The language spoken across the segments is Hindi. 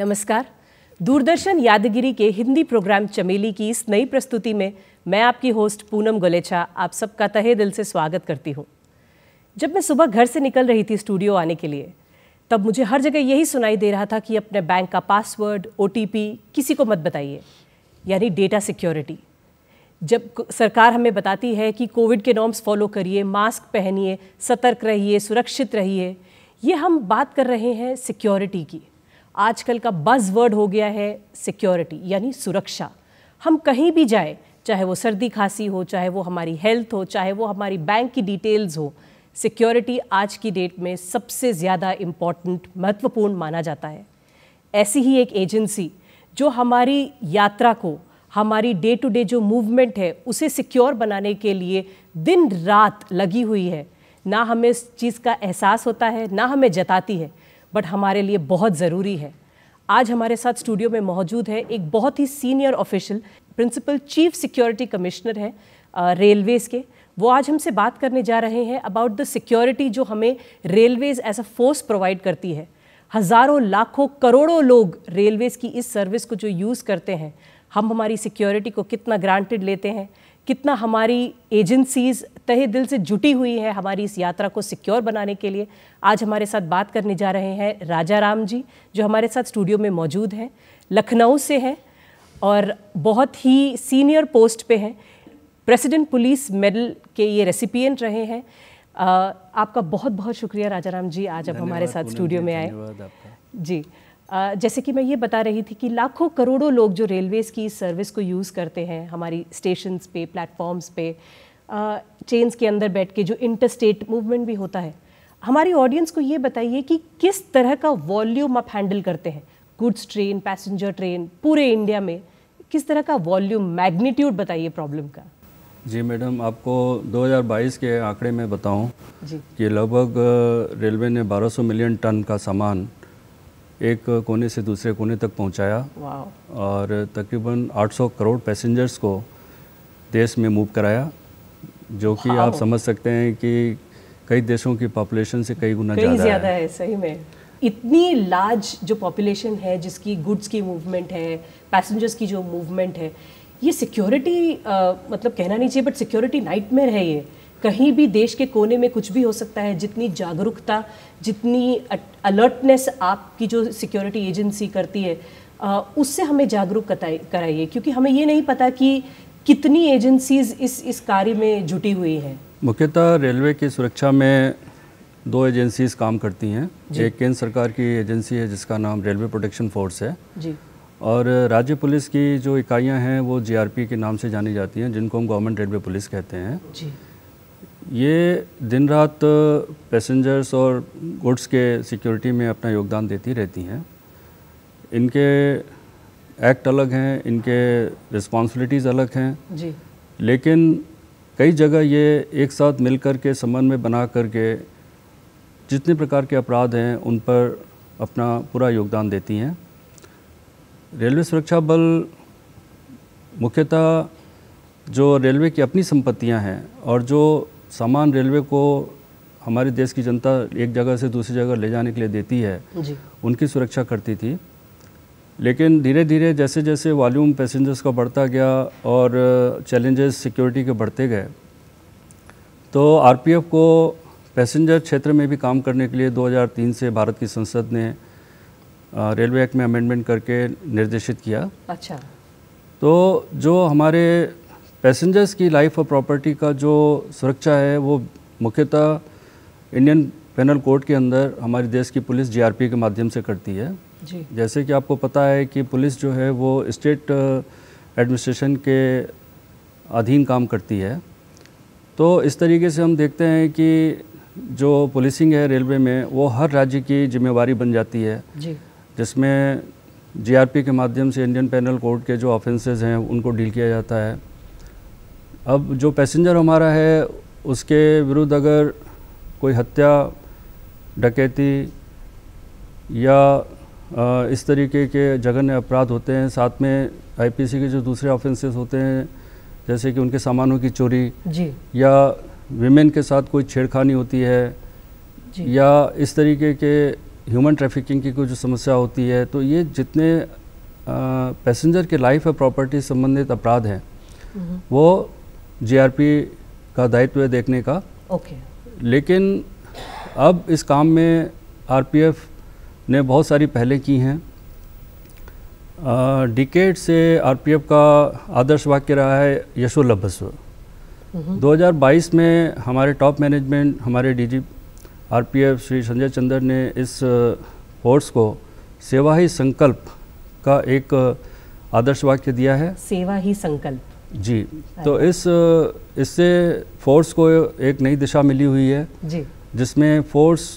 नमस्कार दूरदर्शन यादगिरी के हिंदी प्रोग्राम चमेली की इस नई प्रस्तुति में मैं आपकी होस्ट पूनम गोलेछा आप सबका तहे दिल से स्वागत करती हूँ जब मैं सुबह घर से निकल रही थी स्टूडियो आने के लिए तब मुझे हर जगह यही सुनाई दे रहा था कि अपने बैंक का पासवर्ड ओ किसी को मत बताइए यानी डेटा सिक्योरिटी जब सरकार हमें बताती है कि कोविड के नॉर्म्स फॉलो करिए मास्क पहनिए सतर्क रहिए सुरक्षित रहिए ये हम बात कर रहे हैं सिक्योरिटी की आजकल का बज़ वर्ड हो गया है सिक्योरिटी यानी सुरक्षा हम कहीं भी जाए चाहे वो सर्दी खांसी हो चाहे वो हमारी हेल्थ हो चाहे वो हमारी बैंक की डिटेल्स हो सिक्योरिटी आज की डेट में सबसे ज़्यादा इम्पॉर्टेंट महत्वपूर्ण माना जाता है ऐसी ही एक एजेंसी जो हमारी यात्रा को हमारी डे टू डे जो मूवमेंट है उसे सिक्योर बनाने के लिए दिन रात लगी हुई है ना हमें इस चीज़ का एहसास होता है ना हमें जताती है बट हमारे लिए बहुत ज़रूरी है आज हमारे साथ स्टूडियो में मौजूद है एक बहुत ही senior official principal chief security commissioner है रेलवेज़ के वो आज हमसे बात करने जा रहे हैं अबाउट द सिक्योरिटी जो हमें railways as a force provide करती है हज़ारों लाखों करोड़ों लोग रेलवेज़ की इस सर्विस को जो यूज़ करते हैं हम हमारी सिक्योरिटी को कितना ग्रांटेड लेते हैं कितना हमारी एजेंसीज़ तहे दिल से जुटी हुई है हमारी इस यात्रा को सिक्योर बनाने के लिए आज हमारे साथ बात करने जा रहे हैं राजा राम जी जो हमारे साथ स्टूडियो में मौजूद हैं लखनऊ से हैं और बहुत ही सीनियर पोस्ट पे हैं प्रेसिडेंट पुलिस मेडल के ये रेसिपियंट रहे हैं आपका बहुत बहुत शुक्रिया राजा राम जी आज आप हमारे साथ स्टूडियो में आए जी जैसे कि मैं ये बता रही थी कि लाखों करोड़ों लोग जो रेलवेज़ की सर्विस को यूज़ करते हैं हमारी स्टेशंस पे प्लेटफॉर्म्स पे ट्रेन्स के अंदर बैठ के जो इंटर स्टेट मूवमेंट भी होता है हमारी ऑडियंस को ये बताइए कि किस तरह का वॉल्यूम आप हैंडल करते हैं गुड्स ट्रेन पैसेंजर ट्रेन पूरे इंडिया में किस तरह का वॉल्यूम मैग्नीट्यूड बताइए प्रॉब्लम का जी मैडम आपको 2022 के आंकड़े में बताऊं कि लगभग रेलवे ने 1200 मिलियन टन का सामान एक कोने से दूसरे कोने तक पहुंचाया और तकरीबन 800 करोड़ पैसेंजर्स को देश में मूव कराया जो कि आप समझ सकते हैं कि कई देशों की पॉपुलेशन से कई गुना ज़्यादा है।, है सही में इतनी लार्ज जो पॉपुलेशन है जिसकी गुड्स की मूवमेंट है पैसेंजर्स की जो मूवमेंट है ये सिक्योरिटी मतलब कहना नहीं चाहिए बट सिक्योरिटी नाइटमेयर है ये कहीं भी देश के कोने में कुछ भी हो सकता है जितनी जागरूकता जितनी अलर्टनेस आपकी जो सिक्योरिटी एजेंसी करती है उससे हमें जागरूक कराइए क्योंकि हमें ये नहीं पता कि कितनी एजेंसीज इस इस कार्य में जुटी हुई हैं मुख्यतः रेलवे की सुरक्षा में दो एजेंसीज काम करती हैं एक केंद्र सरकार की एजेंसी है जिसका नाम रेलवे प्रोटेक्शन फोर्स है जी और राज्य पुलिस की जो इकाइयां हैं वो जीआरपी के नाम से जानी जाती हैं जिनको हम गवर्नमेंट रेलवे पुलिस कहते हैं जी ये दिन रात पैसेंजर्स और गुड्स के सिक्योरिटी में अपना योगदान देती रहती हैं इनके एक्ट अलग हैं इनके रिस्पॉन्सिबिलिटीज़ अलग हैं जी लेकिन कई जगह ये एक साथ मिलकर के में बना करके जितने प्रकार के अपराध हैं उन पर अपना पूरा योगदान देती हैं रेलवे सुरक्षा बल मुख्यतः जो रेलवे की अपनी संपत्तियां हैं और जो सामान रेलवे को हमारे देश की जनता एक जगह से दूसरी जगह ले जाने के लिए देती है उनकी सुरक्षा करती थी लेकिन धीरे धीरे जैसे जैसे वॉल्यूम पैसेंजर्स का बढ़ता गया और चैलेंजेस सिक्योरिटी के बढ़ते गए तो आरपीएफ को पैसेंजर क्षेत्र में भी काम करने के लिए 2003 से भारत की संसद ने रेलवे एक्ट में अमेंडमेंट करके निर्देशित किया अच्छा तो जो हमारे पैसेंजर्स की लाइफ और प्रॉपर्टी का जो सुरक्षा है वो मुख्यतः इंडियन पेनल कोड के अंदर हमारे देश की पुलिस जीआरपी के माध्यम से करती है जी। जैसे कि आपको पता है कि पुलिस जो है वो स्टेट एडमिनिस्ट्रेशन uh, के अधीन काम करती है तो इस तरीके से हम देखते हैं कि जो पुलिसिंग है रेलवे में वो हर राज्य की जिम्मेवारी बन जाती है जी। जिसमें जीआरपी के माध्यम से इंडियन पेनल कोड के जो ऑफेंसेस हैं उनको डील किया जाता है अब जो पैसेंजर हमारा है उसके विरुद्ध अगर कोई हत्या डकैती या इस तरीके के जघन्य अपराध होते हैं साथ में आईपीसी के जो दूसरे ऑफेंसेस होते हैं जैसे कि उनके सामानों की चोरी जी। या विमेन के साथ कोई छेड़खानी होती है या इस तरीके के ह्यूमन ट्रैफिकिंग की कोई जो समस्या होती है तो ये जितने पैसेंजर के लाइफ या प्रॉपर्टी संबंधित अपराध हैं हम्म। वो जीआरपी का दायित्व है देखने का ओके लेकिन अब इस काम में आरपीएफ ने बहुत सारी पहले की हैं डिकेट से आरपीएफ का आदर्श वाक्य रहा है यशो लभस्व 2022 में हमारे टॉप मैनेजमेंट हमारे डीजी आरपीएफ श्री संजय चंद्र ने इस फोर्स को सेवा ही संकल्प का एक आदर्श वाक्य दिया है सेवा ही संकल्प जी तो इस इससे फोर्स को एक नई दिशा मिली हुई है जी जिसमें फोर्स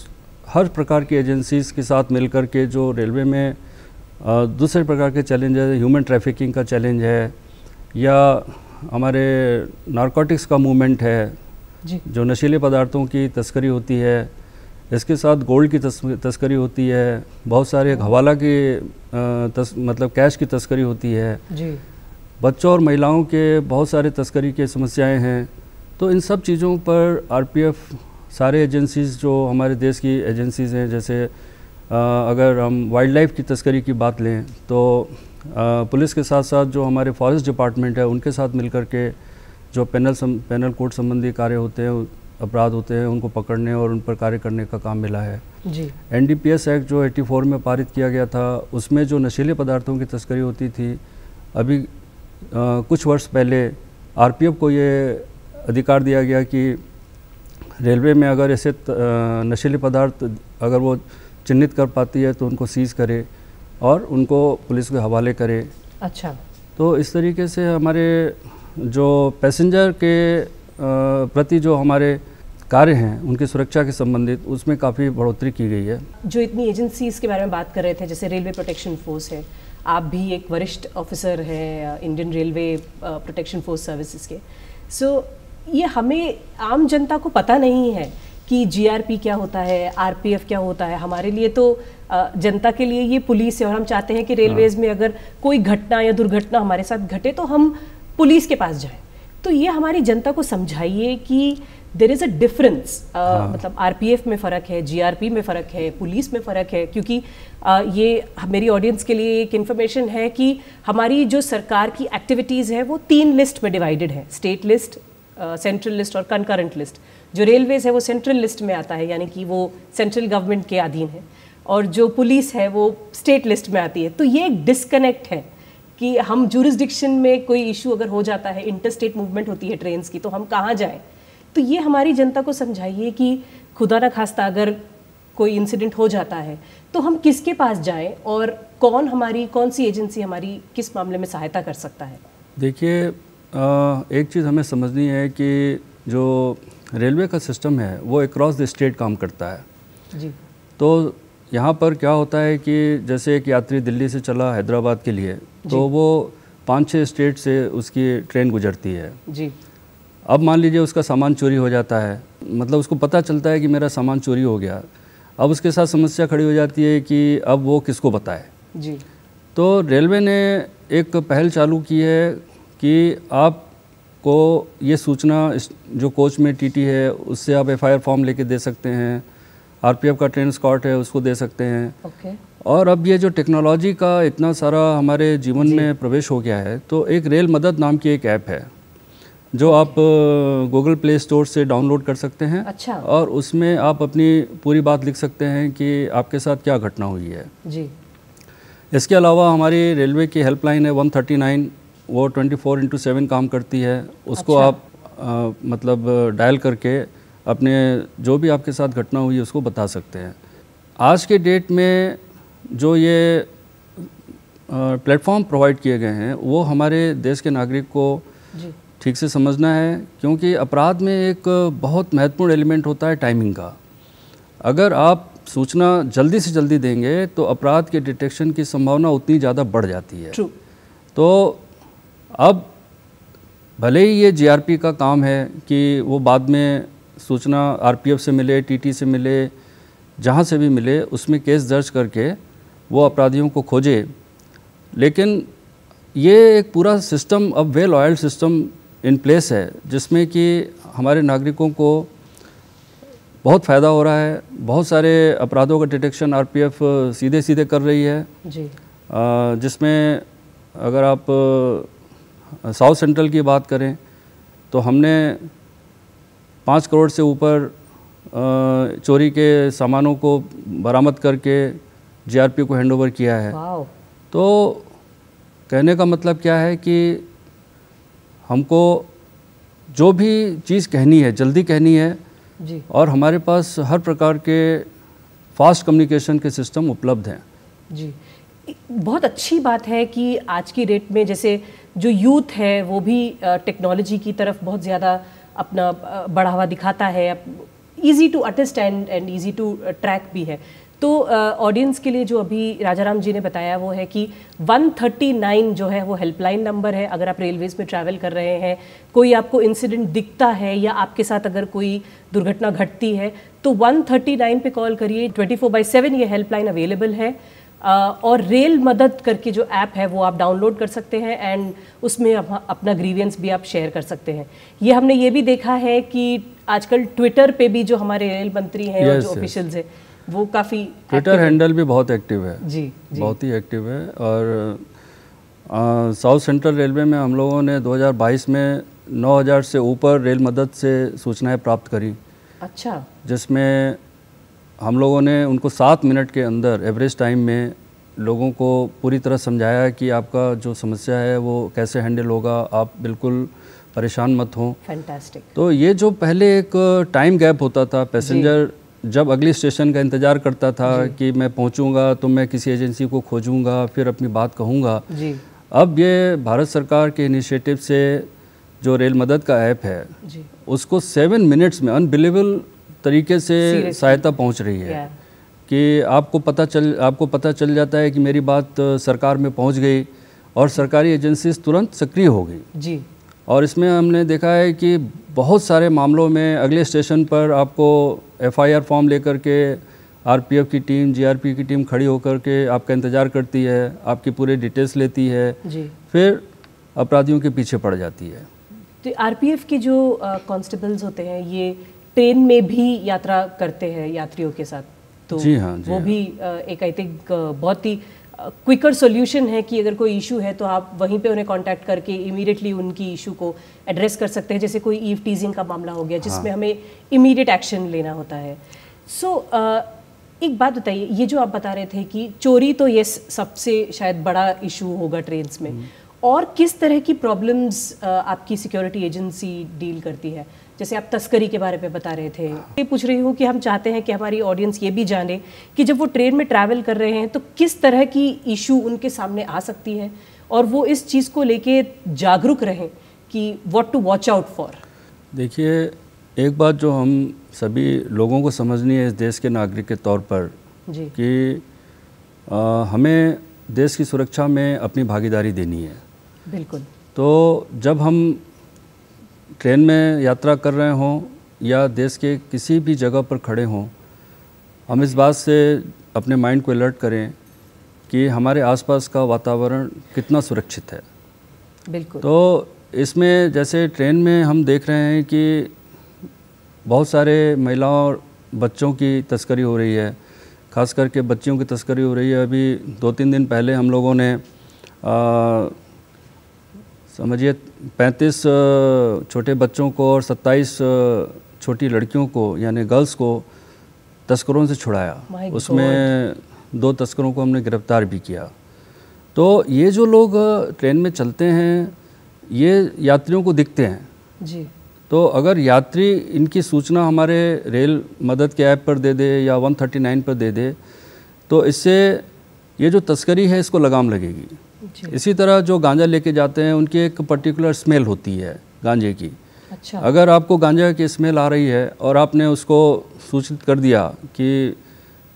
हर प्रकार की एजेंसीज के साथ मिलकर के जो रेलवे में दूसरे प्रकार के चैलेंज है ह्यूमन ट्रैफिकिंग का चैलेंज है या हमारे नारकोटिक्स का मूवमेंट है जी। जो नशीले पदार्थों की तस्करी होती है इसके साथ गोल्ड की तस्करी होती है बहुत सारे हाँ। हवाला की तस, मतलब कैश की तस्करी होती है जी। बच्चों और महिलाओं के बहुत सारे तस्करी के समस्याएं हैं तो इन सब चीज़ों पर आरपीएफ सारे एजेंसीज़ जो हमारे देश की एजेंसीज़ हैं जैसे आ, अगर हम वाइल्ड लाइफ की तस्करी की बात लें तो आ, पुलिस के साथ साथ जो हमारे फॉरेस्ट डिपार्टमेंट है उनके साथ मिलकर के जो पैनल सम, पैनल कोर्ट संबंधी कार्य होते हैं अपराध होते हैं उनको पकड़ने और उन पर कार्य करने का काम मिला है जी एनडीपीएस एक्ट जो 84 में पारित किया गया था उसमें जो नशीले पदार्थों की तस्करी होती थी अभी कुछ वर्ष पहले आरपीएफ को ये अधिकार दिया गया कि रेलवे में अगर ऐसे नशीले पदार्थ अगर वो चिन्हित कर पाती है तो उनको सीज करे और उनको पुलिस के हवाले करे अच्छा तो इस तरीके से हमारे जो पैसेंजर के प्रति जो हमारे कार्य हैं उनकी सुरक्षा के संबंधित उसमें काफ़ी बढ़ोतरी की गई है जो इतनी एजेंसीज के बारे में बात कर रहे थे जैसे रेलवे प्रोटेक्शन फोर्स है आप भी एक वरिष्ठ ऑफिसर हैं Indian railway protection force services के सो so, ये हमें आम जनता को पता नहीं है कि जीआरपी क्या होता है आरपीएफ क्या होता है हमारे लिए तो uh, जनता के लिए ये पुलिस है और हम चाहते हैं कि रेलवेज हाँ। में अगर कोई घटना या दुर्घटना हमारे साथ घटे तो हम पुलिस के पास जाएं तो ये हमारी जनता को समझाइए कि देर इज़ अ डिफरेंस मतलब एफ में फ़र्क है पी में फ़र्क है पुलिस में फ़र्क है क्योंकि uh, ये मेरी ऑडियंस के लिए एक इन्फॉर्मेशन है कि हमारी जो सरकार की एक्टिविटीज़ है वो तीन लिस्ट में डिवाइडेड है स्टेट लिस्ट सेंट्रल लिस्ट और कनकरेंट लिस्ट जो रेलवेज़ है वो सेंट्रल लिस्ट में आता है यानी कि वो सेंट्रल गवर्नमेंट के अधीन है और जो पुलिस है वो स्टेट लिस्ट में आती है तो ये एक डिसकनेक्ट है कि हम जूरिस्डिक्शन में कोई इशू अगर हो जाता है इंटर स्टेट मूवमेंट होती है ट्रेन की तो हम कहाँ जाएँ तो ये हमारी जनता को समझाइए कि खुदा न खास्ता अगर कोई इंसिडेंट हो जाता है तो हम किसके पास जाएं और कौन हमारी कौन सी एजेंसी हमारी किस मामले में सहायता कर सकता है देखिए एक चीज़ हमें समझनी है कि जो रेलवे का सिस्टम है वो अक्रॉस द स्टेट काम करता है जी तो यहाँ पर क्या होता है कि जैसे एक यात्री दिल्ली से चला हैदराबाद के लिए तो वो पाँच छः स्टेट से उसकी ट्रेन गुजरती है जी अब मान लीजिए उसका सामान चोरी हो जाता है मतलब उसको पता चलता है कि मेरा सामान चोरी हो गया अब उसके साथ समस्या खड़ी हो जाती है कि अब वो किसको बताए जी तो रेलवे ने एक पहल चालू की है कि आप को ये सूचना जो कोच में टीटी है उससे आप एफआईआर फॉर्म लेके दे सकते हैं आरपीएफ का ट्रेन स्कॉट है उसको दे सकते हैं ओके। और अब ये जो टेक्नोलॉजी का इतना सारा हमारे जीवन जी. में प्रवेश हो गया है तो एक रेल मदद नाम की एक ऐप है जो आप गूगल प्ले स्टोर से डाउनलोड कर सकते हैं अच्छा और उसमें आप अपनी पूरी बात लिख सकते हैं कि आपके साथ क्या घटना हुई है जी इसके अलावा हमारी रेलवे की हेल्पलाइन है 139 वो 24 फोर इंटू सेवन काम करती है उसको अच्छा। आप आ, मतलब डायल करके अपने जो भी आपके साथ घटना हुई है उसको बता सकते हैं आज के डेट में जो ये प्लेटफॉर्म प्रोवाइड किए गए हैं वो हमारे देश के नागरिक को ठीक से समझना है क्योंकि अपराध में एक बहुत महत्वपूर्ण एलिमेंट होता है टाइमिंग का अगर आप सूचना जल्दी से जल्दी देंगे तो अपराध के डिटेक्शन की संभावना उतनी ज़्यादा बढ़ जाती है True. तो अब भले ही ये जीआरपी का काम है कि वो बाद में सूचना आरपीएफ से मिले टीटी से मिले जहाँ से भी मिले उसमें केस दर्ज करके वो अपराधियों को खोजे लेकिन ये एक पूरा सिस्टम अब well oil system in place है जिसमें कि हमारे नागरिकों को बहुत फ़ायदा हो रहा है बहुत सारे अपराधों का डिटेक्शन आरपीएफ सीधे सीधे कर रही है जी जिसमें अगर आप साउथ सेंट्रल की बात करें तो हमने पाँच करोड़ से ऊपर चोरी के सामानों को बरामद करके जीआरपी को हैंडओवर किया है तो कहने का मतलब क्या है कि हमको जो भी चीज़ कहनी है जल्दी कहनी है जी। और हमारे पास हर प्रकार के फास्ट कम्युनिकेशन के सिस्टम उपलब्ध हैं जी बहुत अच्छी बात है कि आज की डेट में जैसे जो यूथ है वो भी टेक्नोलॉजी की तरफ बहुत ज़्यादा अपना बढ़ावा दिखाता है easy to understand and easy to track भी है तो ऑडियंस के लिए जो अभी राजाराम जी ने बताया वो है कि 139 जो है वो हेल्पलाइन नंबर है अगर आप रेलवेज़ में ट्रैवल कर रहे हैं कोई आपको इंसिडेंट दिखता है या आपके साथ अगर कोई दुर्घटना घटती है तो 139 पे कॉल करिए 24 फोर बाई सेवन ये हेल्पलाइन अवेलेबल है और रेल मदद करके जो ऐप है वो आप डाउनलोड कर सकते हैं एंड उसमें आप अपना ग्रीवियंस भी आप शेयर कर सकते हैं ये हमने ये भी देखा है कि आजकल ट्विटर पे भी जो हमारे रेल मंत्री हैं yes, जो ऑफिशियल्स हैं वो काफ़ी ट्विटर हैंडल भी बहुत एक्टिव है जी, जी बहुत ही एक्टिव है और साउथ सेंट्रल रेलवे में हम लोगों ने 2022 में 9000 से ऊपर रेल मदद से सूचनाएं प्राप्त करी अच्छा जिसमें हम लोगों ने उनको सात मिनट के अंदर एवरेज टाइम में लोगों को पूरी तरह समझाया कि आपका जो समस्या है वो कैसे हैंडल होगा आप बिल्कुल परेशान मत हों फैंटास्टिक तो ये जो पहले एक टाइम गैप होता था पैसेंजर जब अगले स्टेशन का इंतज़ार करता था कि मैं पहुंचूंगा तो मैं किसी एजेंसी को खोजूंगा फिर अपनी बात कहूंगा जी अब ये भारत सरकार के इनिशिएटिव से जो रेल मदद का ऐप है जी उसको सेवन मिनट्स में अनबिलीबल तरीके से सहायता पहुंच रही है कि आपको पता चल आपको पता चल जाता है कि मेरी बात सरकार में पहुँच गई और सरकारी एजेंसीज तुरंत सक्रिय हो गई जी और इसमें हमने देखा है कि बहुत सारे मामलों में अगले स्टेशन पर आपको एफआईआर फॉर्म लेकर के आरपीएफ की टीम जीआरपी की टीम खड़ी होकर के आपका इंतज़ार करती है आपकी पूरी डिटेल्स लेती है जी। फिर अपराधियों के पीछे पड़ जाती है तो आरपीएफ के जो कॉन्स्टेबल्स होते हैं ये ट्रेन में भी यात्रा करते हैं यात्रियों के साथ तो जी हाँ जी वो हाँ। भी एक आई थिंक बहुत ही क्विकर सॉल्यूशन है कि अगर कोई इशू है तो आप वहीं पे उन्हें कांटेक्ट करके इमीडिएटली उनकी इशू को एड्रेस कर सकते हैं जैसे कोई ईव टीजिंग का मामला हो गया जिसमें हाँ। हमें इमीडिएट एक्शन लेना होता है सो so, uh, एक बात बताइए ये जो आप बता रहे थे कि चोरी तो ये सबसे शायद बड़ा इशू होगा ट्रेन में हम्म। और किस तरह की प्रॉब्लम्स uh, आपकी सिक्योरिटी एजेंसी डील करती है जैसे आप तस्करी के बारे में बता रहे थे ये पूछ रही हूँ कि हम चाहते हैं कि हमारी ऑडियंस ये भी जाने कि जब वो ट्रेन में ट्रैवल कर रहे हैं तो किस तरह की इशू उनके सामने आ सकती है और वो इस चीज़ को लेके जागरूक रहें कि what to watch out for देखिए एक बात जो हम सभी लोगों को समझनी है इस देश के नागरिक के तौर पर जी। कि आ, हमें देश की सुरक्षा में अपनी भागीदारी देनी है बिल्कुल तो जब हम ट्रेन में यात्रा कर रहे हों या देश के किसी भी जगह पर खड़े हों हम इस बात से अपने माइंड को अलर्ट करें कि हमारे आसपास का वातावरण कितना सुरक्षित है बिल्कुल तो इसमें जैसे ट्रेन में हम देख रहे हैं कि बहुत सारे महिलाओं और बच्चों की तस्करी हो रही है ख़ास करके बच्चियों की तस्करी हो रही है अभी दो तीन दिन पहले हम लोगों ने आ, समझिए 35 छोटे बच्चों को और 27 छोटी लड़कियों को यानी गर्ल्स को तस्करों से छुड़ाया उसमें दो तस्करों को हमने गिरफ्तार भी किया तो ये जो लोग ट्रेन में चलते हैं ये यात्रियों को दिखते हैं जी तो अगर यात्री इनकी सूचना हमारे रेल मदद के ऐप पर दे दे या 139 पर दे दे तो इससे ये जो तस्करी है इसको लगाम लगेगी इसी तरह जो गांजा लेके जाते हैं उनकी एक पर्टिकुलर स्मेल होती है गांजे की अच्छा अगर आपको गांजा की स्मेल आ रही है और आपने उसको सूचित कर दिया कि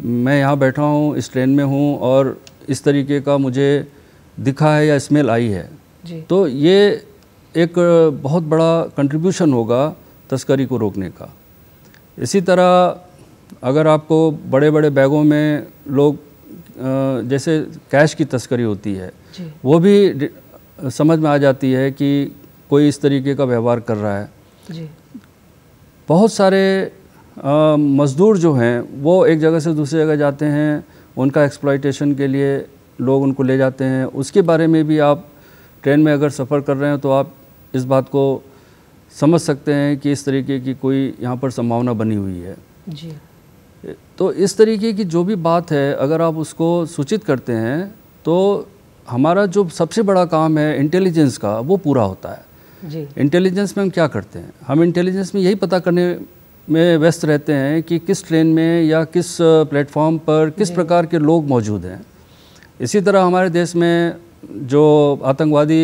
मैं यहाँ बैठा हूँ इस ट्रेन में हूँ और इस तरीके का मुझे दिखा है या स्मेल आई है तो ये एक बहुत बड़ा कंट्रीब्यूशन होगा तस्करी को रोकने का इसी तरह अगर आपको बड़े बड़े बैगों में लोग जैसे कैश की तस्करी होती है वो भी समझ में आ जाती है कि कोई इस तरीके का व्यवहार कर रहा है जी। बहुत सारे मजदूर जो हैं वो एक जगह से दूसरी जगह जाते हैं उनका एक्सप्लाइटेशन के लिए लोग उनको ले जाते हैं उसके बारे में भी आप ट्रेन में अगर सफ़र कर रहे हैं तो आप इस बात को समझ सकते हैं कि इस तरीके की कोई यहाँ पर संभावना बनी हुई है जी तो इस तरीके की जो भी बात है अगर आप उसको सूचित करते हैं तो हमारा जो सबसे बड़ा काम है इंटेलिजेंस का वो पूरा होता है जी इंटेलिजेंस में हम क्या करते हैं हम इंटेलिजेंस में यही पता करने में व्यस्त रहते हैं कि किस ट्रेन में या किस प्लेटफॉर्म पर किस प्रकार के लोग मौजूद हैं इसी तरह हमारे देश में जो आतंकवादी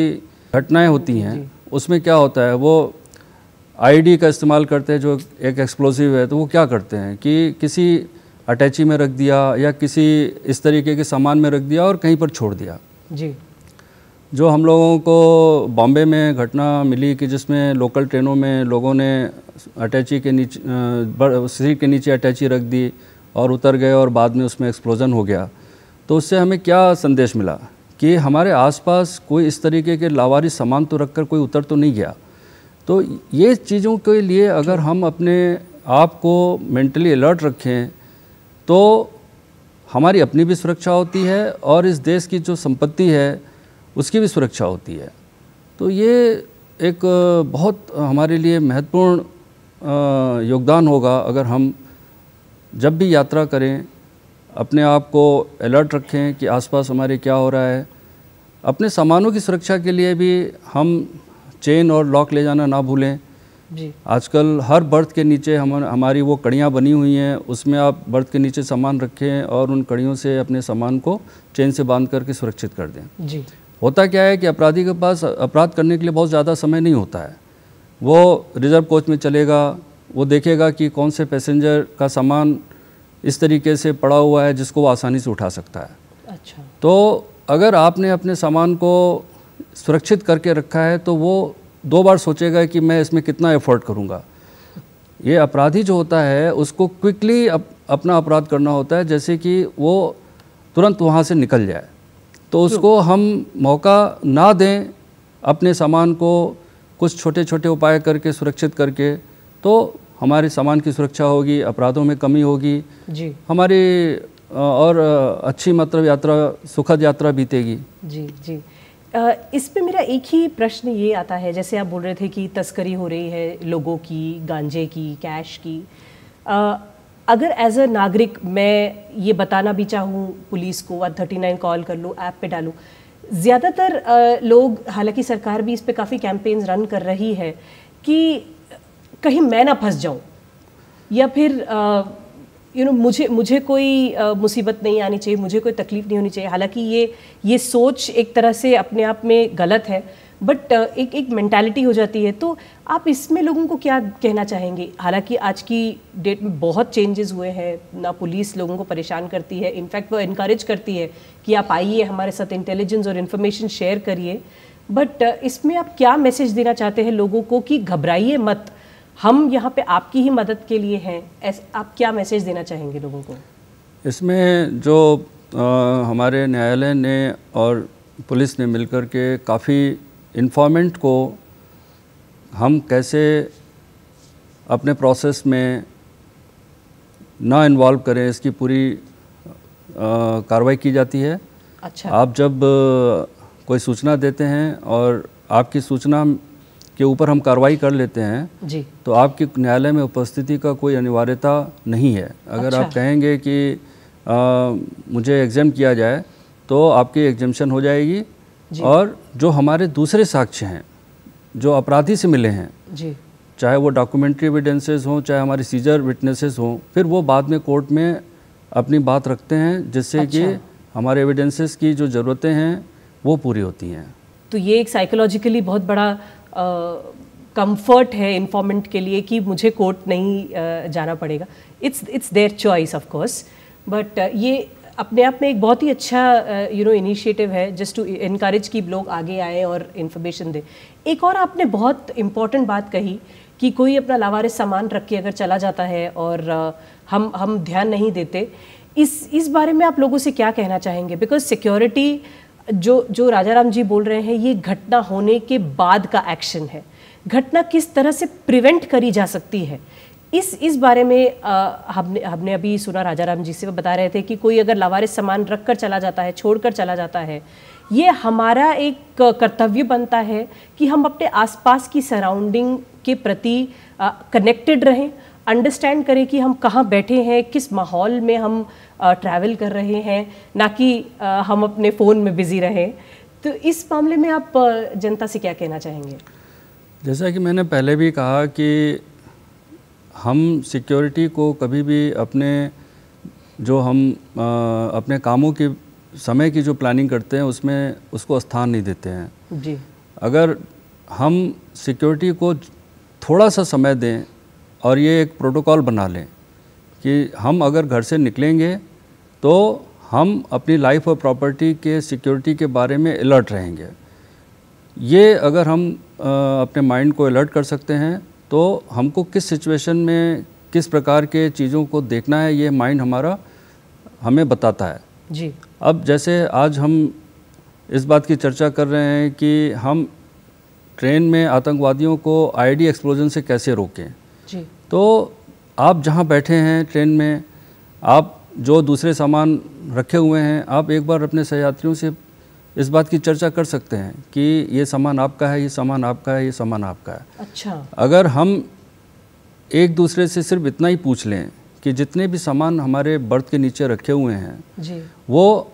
घटनाएं होती हैं उसमें क्या होता है वो आईडी का इस्तेमाल करते हैं जो एक एक्सप्लोसिव है तो वो क्या करते हैं कि किसी अटैची में रख दिया या किसी इस तरीके के सामान में रख दिया और कहीं पर छोड़ दिया जी जो हम लोगों को बॉम्बे में घटना मिली कि जिसमें लोकल ट्रेनों में लोगों ने अटैची के नीचे सीट के नीचे अटैची रख दी और उतर गए और बाद में उसमें एक्सप्लोजन हो गया तो उससे हमें क्या संदेश मिला कि हमारे आसपास कोई इस तरीके के लावारी सामान तो रखकर कोई उतर तो नहीं गया तो ये चीज़ों के लिए अगर हम अपने आप को मेंटली अलर्ट रखें तो हमारी अपनी भी सुरक्षा होती है और इस देश की जो संपत्ति है उसकी भी सुरक्षा होती है तो ये एक बहुत हमारे लिए महत्वपूर्ण योगदान होगा अगर हम जब भी यात्रा करें अपने आप को अलर्ट रखें कि आसपास हमारे क्या हो रहा है अपने सामानों की सुरक्षा के लिए भी हम चेन और लॉक ले जाना ना भूलें आजकल हर बर्थ के नीचे हम हमारी वो कड़ियाँ बनी हुई हैं उसमें आप बर्थ के नीचे सामान रखें और उन कड़ियों से अपने सामान को चेन से बांध करके सुरक्षित कर दें जी होता क्या है कि अपराधी के पास अपराध करने के लिए बहुत ज़्यादा समय नहीं होता है वो रिज़र्व कोच में चलेगा वो देखेगा कि कौन से पैसेंजर का सामान इस तरीके से पड़ा हुआ है जिसको वो आसानी से उठा सकता है अच्छा तो अगर आपने अपने सामान को सुरक्षित करके रखा है तो वो दो बार सोचेगा कि मैं इसमें कितना एफर्ट करूँगा ये अपराधी जो होता है उसको क्विकली अप, अपना अपराध करना होता है जैसे कि वो तुरंत वहाँ से निकल जाए तो उसको हम मौका ना दें अपने सामान को कुछ छोटे छोटे उपाय करके सुरक्षित करके तो हमारे सामान की सुरक्षा होगी अपराधों में कमी होगी जी हमारी और अच्छी मतलब यात्रा सुखद यात्रा बीतेगी जी जी इस पे मेरा एक ही प्रश्न ये आता है जैसे आप बोल रहे थे कि तस्करी हो रही है लोगों की गांजे की कैश की आ, अगर एज अ नागरिक मैं ये बताना भी चाहूँ पुलिस को आप थर्टी नाइन कॉल कर लूँ ऐप पे डालूँ ज़्यादातर लोग हालांकि सरकार भी इस पर काफ़ी कैंपेन्स रन कर रही है कि कहीं मैं ना फंस जाऊँ या फिर ah, you you know know, मुझे मुझे कोई मुसीबत नहीं आनी चाहिए मुझे कोई तकलीफ़ नहीं होनी चाहिए हालांकि ये ये सोच एक तरह से अपने आप में गलत है बट एक एक मैंटेलिटी हो जाती है तो आप इसमें लोगों को क्या कहना चाहेंगे हालांकि आज की डेट में बहुत चेंजेस हुए हैं ना पुलिस लोगों को परेशान करती है इनफैक्ट वो इनक्रेज करती है कि आप आइए हमारे साथ इंटेलिजेंस और इन्फॉर्मेशन शेयर करिए बट इसमें आप क्या मैसेज देना चाहते हैं लोगों को कि घबराइए मत हम यहाँ पे आपकी ही मदद के लिए हैं आप क्या मैसेज देना चाहेंगे लोगों को इसमें जो आ, हमारे न्यायालय ने और पुलिस ने मिलकर के काफ़ी इन्फॉर्मेंट को हम कैसे अपने प्रोसेस में ना इन्वॉल्व करें इसकी पूरी कार्रवाई की जाती है अच्छा आप जब कोई सूचना देते हैं और आपकी सूचना के ऊपर हम कार्रवाई कर लेते हैं जी तो आपकी न्यायालय में उपस्थिति का कोई अनिवार्यता नहीं है अगर अच्छा। आप कहेंगे कि आ, मुझे एग्जाम किया जाए तो आपकी एग्जामेशन हो जाएगी और जो हमारे दूसरे साक्ष्य हैं जो अपराधी से मिले हैं जी चाहे वो डॉक्यूमेंट्री एविडेंसेस हों चाहे हमारे सीजर विटनेसेस हों फिर वो बाद में कोर्ट में अपनी बात रखते हैं जिससे अच्छा। कि हमारे एविडेंसेस की जो ज़रूरतें हैं वो पूरी होती हैं तो ये एक साइकोलॉजिकली बहुत बड़ा कंफर्ट है इन्फॉर्मेंट के लिए कि मुझे कोर्ट नहीं जाना पड़ेगा it's it's their choice of course but ये अपने आप में एक बहुत ही अच्छा यू नो इनिशिएटिव है जस्ट टू इनक्रेज कि लोग आगे आए और इन्फॉर्मेशन दें एक और आपने बहुत इम्पॉर्टेंट बात कही कि कोई अपना लावारिस सामान रख के अगर चला जाता है और uh, हम हम ध्यान नहीं देते इस इस बारे में आप लोगों से क्या कहना चाहेंगे बिकॉज सिक्योरिटी जो जो राजा राम जी बोल रहे हैं ये घटना होने के बाद का एक्शन है घटना किस तरह से प्रिवेंट करी जा सकती है इस इस बारे में आ, हमने हमने अभी सुना राजा राम जी से बता रहे थे कि कोई अगर लावारिस सामान रख कर चला जाता है छोड़ कर चला जाता है ये हमारा एक कर्तव्य बनता है कि हम अपने आसपास की सराउंडिंग के प्रति कनेक्टेड रहें अंडरस्टैंड करें कि हम कहाँ बैठे हैं किस माहौल में हम ट्रैवल कर रहे हैं ना कि हम अपने फ़ोन में बिज़ी रहें तो इस मामले में आप जनता से क्या कहना चाहेंगे जैसा कि मैंने पहले भी कहा कि हम सिक्योरिटी को कभी भी अपने जो हम आ, अपने कामों के समय की जो प्लानिंग करते हैं उसमें उसको स्थान नहीं देते हैं जी अगर हम सिक्योरिटी को थोड़ा सा समय दें और ये एक प्रोटोकॉल बना लें कि हम अगर घर से निकलेंगे तो हम अपनी लाइफ और प्रॉपर्टी के सिक्योरिटी के बारे में अलर्ट रहेंगे ये अगर हम आ, अपने माइंड को अलर्ट कर सकते हैं तो हमको किस सिचुएशन में किस प्रकार के चीज़ों को देखना है ये माइंड हमारा हमें बताता है जी अब जैसे आज हम इस बात की चर्चा कर रहे हैं कि हम ट्रेन में आतंकवादियों को आईडी एक्सप्लोजन से कैसे रोकें जी तो आप जहाँ बैठे हैं ट्रेन में आप जो दूसरे सामान रखे हुए हैं आप एक बार अपने सहयात्रियों से इस बात की चर्चा कर सकते हैं कि ये सामान आपका है ये सामान आपका है ये सामान आपका है अच्छा अगर हम एक दूसरे से सिर्फ इतना ही पूछ लें कि जितने भी सामान हमारे बर्थ के नीचे रखे हुए हैं जी। वो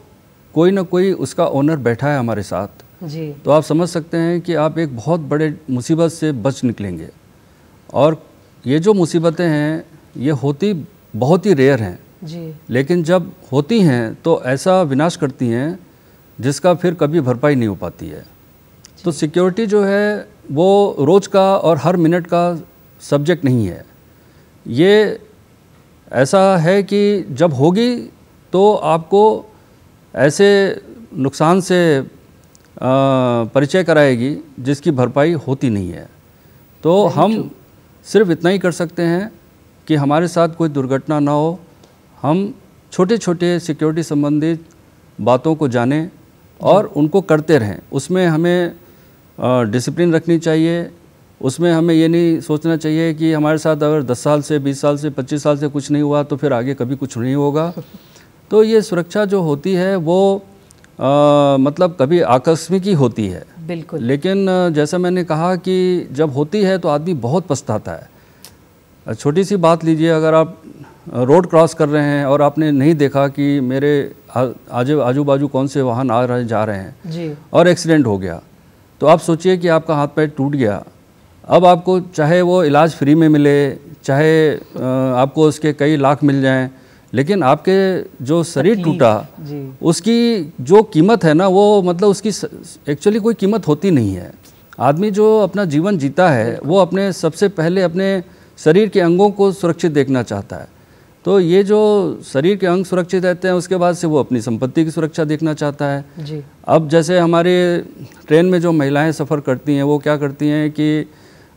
कोई ना कोई उसका ओनर बैठा है हमारे साथ जी। तो आप समझ सकते हैं कि आप एक बहुत बड़े मुसीबत से बच निकलेंगे और ये जो मुसीबतें हैं ये होती बहुत ही रेयर हैं जी लेकिन जब होती हैं तो ऐसा विनाश करती हैं जिसका फिर कभी भरपाई नहीं हो पाती है तो सिक्योरिटी जो है वो रोज़ का और हर मिनट का सब्जेक्ट नहीं है ये ऐसा है कि जब होगी तो आपको ऐसे नुकसान से परिचय कराएगी जिसकी भरपाई होती नहीं है तो हम सिर्फ इतना ही कर सकते हैं कि हमारे साथ कोई दुर्घटना ना हो हम छोटे छोटे सिक्योरिटी संबंधित बातों को जानें और उनको करते रहें उसमें हमें डिसिप्लिन रखनी चाहिए उसमें हमें ये नहीं सोचना चाहिए कि हमारे साथ अगर 10 साल से 20 साल से 25 साल से कुछ नहीं हुआ तो फिर आगे कभी कुछ नहीं होगा तो ये सुरक्षा जो होती है वो आ, मतलब कभी आकस्मिक ही होती है बिल्कुल लेकिन जैसा मैंने कहा कि जब होती है तो आदमी बहुत पछताता है छोटी सी बात लीजिए अगर आप रोड क्रॉस कर रहे हैं और आपने नहीं देखा कि मेरे आज आजू बाजू कौन से वाहन आ रहे जा रहे हैं जी। और एक्सीडेंट हो गया तो आप सोचिए कि आपका हाथ पैर टूट गया अब आपको चाहे वो इलाज फ्री में मिले चाहे आपको उसके कई लाख मिल जाएं लेकिन आपके जो शरीर टूटा उसकी जो कीमत है ना वो मतलब उसकी एक्चुअली कोई कीमत होती नहीं है आदमी जो अपना जीवन जीता है वो अपने सबसे पहले अपने शरीर के अंगों को सुरक्षित देखना चाहता है तो ये जो शरीर के अंग सुरक्षित रहते हैं उसके बाद से वो अपनी संपत्ति की सुरक्षा देखना चाहता है जी अब जैसे हमारे ट्रेन में जो महिलाएं सफ़र करती हैं वो क्या करती हैं कि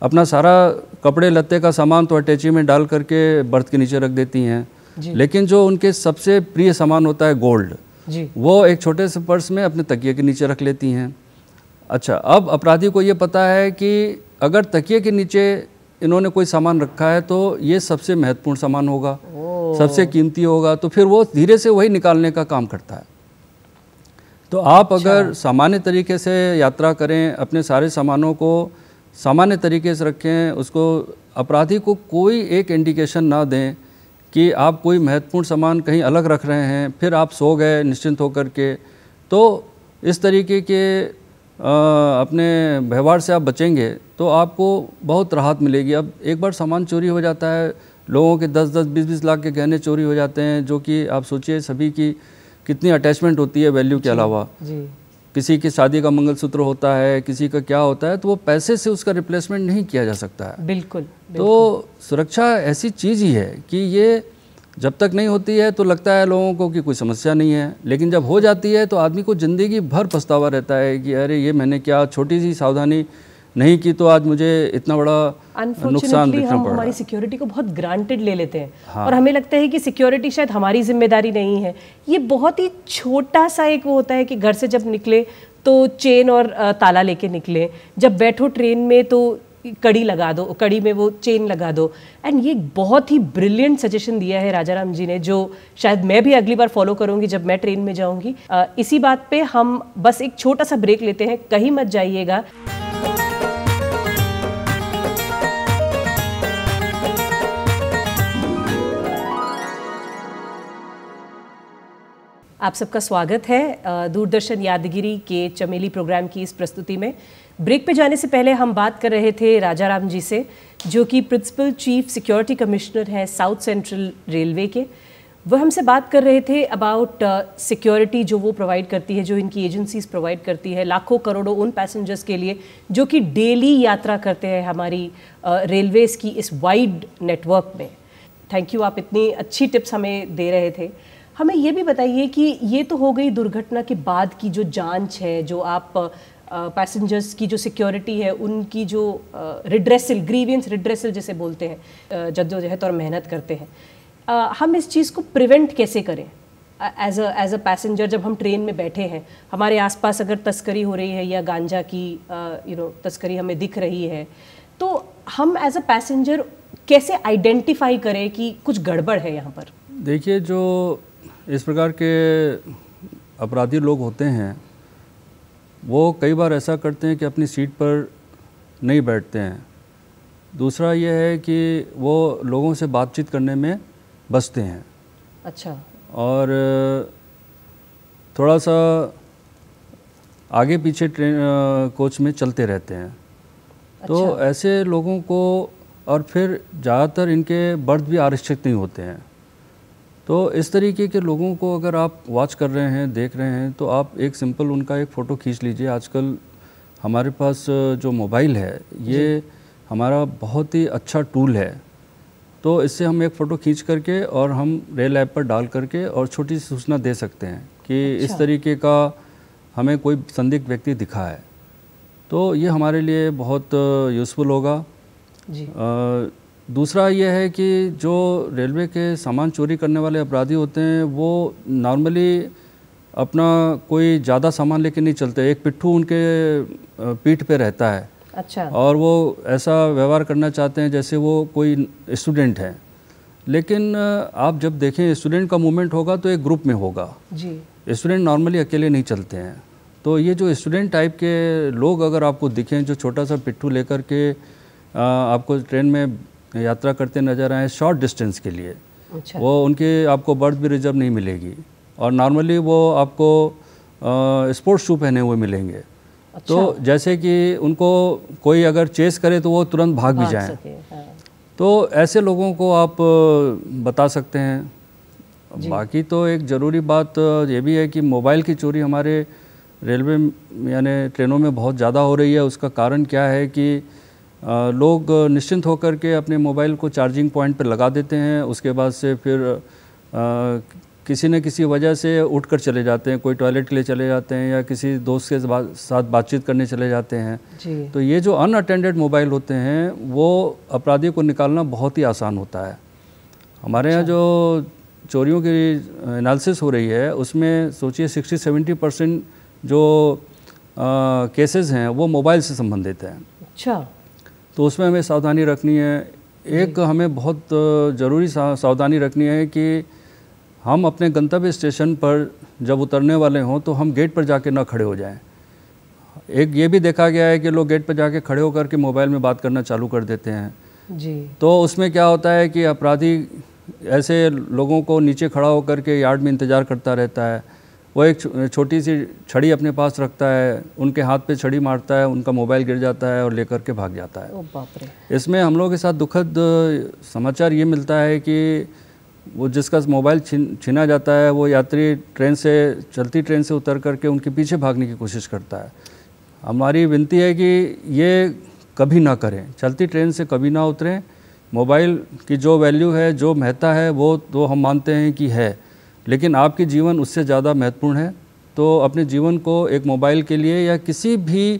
अपना सारा कपड़े लत्ते का सामान तो अटैची में डाल करके बर्थ के नीचे रख देती हैं लेकिन जो उनके सबसे प्रिय सामान होता है गोल्ड वो एक छोटे से पर्स में अपने तकिए के नीचे रख लेती हैं अच्छा अब अपराधी को ये पता है कि अगर तकिए के नीचे इन्होंने कोई सामान रखा है तो ये सबसे महत्वपूर्ण सामान होगा सबसे कीमती होगा तो फिर वो धीरे से वही निकालने का काम करता है तो आप अच्छा। अगर सामान्य तरीके से यात्रा करें अपने सारे सामानों को सामान्य तरीके से रखें उसको अपराधी को कोई एक इंडिकेशन ना दें कि आप कोई महत्वपूर्ण सामान कहीं अलग रख रहे हैं फिर आप सो गए निश्चिंत होकर के तो इस तरीके के अपने व्यवहार से आप बचेंगे तो आपको बहुत राहत मिलेगी अब एक बार सामान चोरी हो जाता है लोगों के 10-10, 20-20 लाख के गहने चोरी हो जाते हैं जो कि आप सोचिए सभी की कितनी अटैचमेंट होती है वैल्यू के अलावा किसी की शादी का मंगलसूत्र होता है किसी का क्या होता है तो वो पैसे से उसका रिप्लेसमेंट नहीं किया जा सकता है बिल्कुल, तो बिल्कुल। तो सुरक्षा ऐसी चीज़ ही है कि ये जब तक नहीं होती है तो लगता है लोगों को कि कोई समस्या नहीं है लेकिन जब हो जाती है तो आदमी को ज़िंदगी भर पछतावा रहता है कि अरे ये मैंने क्या छोटी सी सावधानी नहीं की तो आज मुझे इतना बड़ा नुकसान हम हमारी सिक्योरिटी को बहुत ग्रांटेड ले लेते हैं हाँ। और हमें लगता है कि सिक्योरिटी शायद हमारी जिम्मेदारी नहीं है ये बहुत ही छोटा सा एक वो होता है कि घर से जब निकले तो चेन और ताला लेके निकले जब बैठो ट्रेन में तो कड़ी लगा दो कड़ी में वो चेन लगा दो एंड ये बहुत ही ब्रिलियंट सजेशन दिया है राजा राम जी ने जो शायद मैं भी अगली बार फॉलो करूंगी जब मैं ट्रेन में जाऊंगी इसी बात पे हम बस एक छोटा सा ब्रेक लेते हैं कहीं मत जाइएगा आप सबका स्वागत है दूरदर्शन यादगिरी के चमेली प्रोग्राम की इस प्रस्तुति में ब्रेक पे जाने से पहले हम बात कर रहे थे राजा राम जी से जो कि प्रिंसिपल चीफ सिक्योरिटी कमिश्नर हैं साउथ सेंट्रल रेलवे के वह हमसे बात कर रहे थे अबाउट सिक्योरिटी uh, जो वो प्रोवाइड करती है जो इनकी एजेंसीज प्रोवाइड करती है लाखों करोड़ों उन पैसेंजर्स के लिए जो कि डेली यात्रा करते हैं हमारी रेलवेज़ uh, की इस वाइड नेटवर्क में थैंक यू आप इतनी अच्छी टिप्स हमें दे रहे थे हमें ये भी बताइए कि ये तो हो गई दुर्घटना के बाद की जो जांच है जो आप uh, पैसेंजर्स की जो सिक्योरिटी है उनकी जो रिड्रेसल ग्रीवियंस रिड्रेसल जैसे बोलते हैं जद्दोजहद और मेहनत करते हैं हम इस चीज़ को प्रिवेंट कैसे करें as a as a passenger जब हम ट्रेन में बैठे हैं हमारे आसपास अगर तस्करी हो रही है या गांजा की यू नो तस्करी हमें दिख रही है तो हम एज अ पैसेंजर कैसे आइडेंटिफाई करें कि कुछ गड़बड़ है यहाँ पर देखिए जो इस प्रकार के अपराधी लोग होते हैं वो कई बार ऐसा करते हैं कि अपनी सीट पर नहीं बैठते हैं दूसरा ये है कि वो लोगों से बातचीत करने में बसते हैं अच्छा और थोड़ा सा आगे पीछे ट्रेन कोच में चलते रहते हैं तो अच्छा। तो ऐसे लोगों को और फिर ज़्यादातर इनके बर्थ भी आरक्षित नहीं होते हैं तो इस तरीके के लोगों को अगर आप वॉच कर रहे हैं देख रहे हैं तो आप एक सिंपल उनका एक फ़ोटो खींच लीजिए आजकल हमारे पास जो मोबाइल है ये हमारा बहुत ही अच्छा टूल है तो इससे हम एक फ़ोटो खींच करके और हम रेल ऐप पर डाल करके और छोटी सी सूचना दे सकते हैं कि अच्छा। इस तरीके का हमें कोई संदिग्ध व्यक्ति दिखा है तो ये हमारे लिए बहुत यूज़फुल होगा जी आ, दूसरा यह है कि जो रेलवे के सामान चोरी करने वाले अपराधी होते हैं वो नॉर्मली अपना कोई ज़्यादा सामान लेके नहीं चलते एक पिट्ठू उनके पीठ पे रहता है अच्छा और वो ऐसा व्यवहार करना चाहते हैं जैसे वो कोई स्टूडेंट है लेकिन आप जब देखें स्टूडेंट का मूवमेंट होगा तो एक ग्रुप में होगा जी स्टूडेंट नॉर्मली अकेले नहीं चलते हैं तो ये जो स्टूडेंट टाइप के लोग अगर आपको दिखें जो छोटा सा पिट्ठू लेकर के आपको ट्रेन में यात्रा करते नज़र आए शॉर्ट डिस्टेंस के लिए अच्छा। वो उनकी आपको बर्थ भी रिजर्व नहीं मिलेगी और नॉर्मली वो आपको स्पोर्ट्स शू पहने हुए मिलेंगे अच्छा। तो जैसे कि उनको कोई अगर चेस करे तो वो तुरंत भाग, भाग भी जाए हाँ। तो ऐसे लोगों को आप बता सकते हैं बाकी तो एक ज़रूरी बात ये भी है कि मोबाइल की चोरी हमारे रेलवे यानी ट्रेनों में बहुत ज़्यादा हो रही है उसका कारण क्या है कि लोग निश्चिंत होकर के अपने मोबाइल को चार्जिंग पॉइंट पर लगा देते हैं उसके बाद से फिर किसी न किसी वजह से उठकर चले जाते हैं कोई टॉयलेट के लिए चले जाते हैं या किसी दोस्त के साथ बातचीत करने चले जाते हैं तो ये जो अनअटेंडेड मोबाइल होते हैं वो अपराधी को निकालना बहुत ही आसान होता है हमारे यहाँ अच्छा। जो चोरियों की एनालिसिस हो रही है उसमें सोचिए 60-70 परसेंट जो केसेस हैं वो मोबाइल से संबंधित हैं अच्छा तो उसमें हमें सावधानी रखनी है एक हमें बहुत ज़रूरी सावधानी रखनी है कि हम अपने गंतव्य स्टेशन पर जब उतरने वाले हों तो हम गेट पर जाके ना खड़े हो जाएं एक ये भी देखा गया है कि लोग गेट पर जाके खड़े होकर के मोबाइल में बात करना चालू कर देते हैं जी तो उसमें क्या होता है कि अपराधी ऐसे लोगों को नीचे खड़ा होकर के यार्ड में इंतज़ार करता रहता है वो एक छोटी सी छड़ी अपने पास रखता है उनके हाथ पे छड़ी मारता है उनका मोबाइल गिर जाता है और लेकर के भाग जाता है इसमें हम लोगों के साथ दुखद समाचार ये मिलता है कि वो जिसका मोबाइल छीना जाता है वो यात्री ट्रेन से चलती ट्रेन से उतर करके उनके पीछे भागने की कोशिश करता है हमारी विनती है कि ये कभी ना करें चलती ट्रेन से कभी ना उतरें मोबाइल की जो वैल्यू है जो महत्ता है वो तो हम मानते हैं कि है लेकिन आपके जीवन उससे ज़्यादा महत्वपूर्ण है तो अपने जीवन को एक मोबाइल के लिए या किसी भी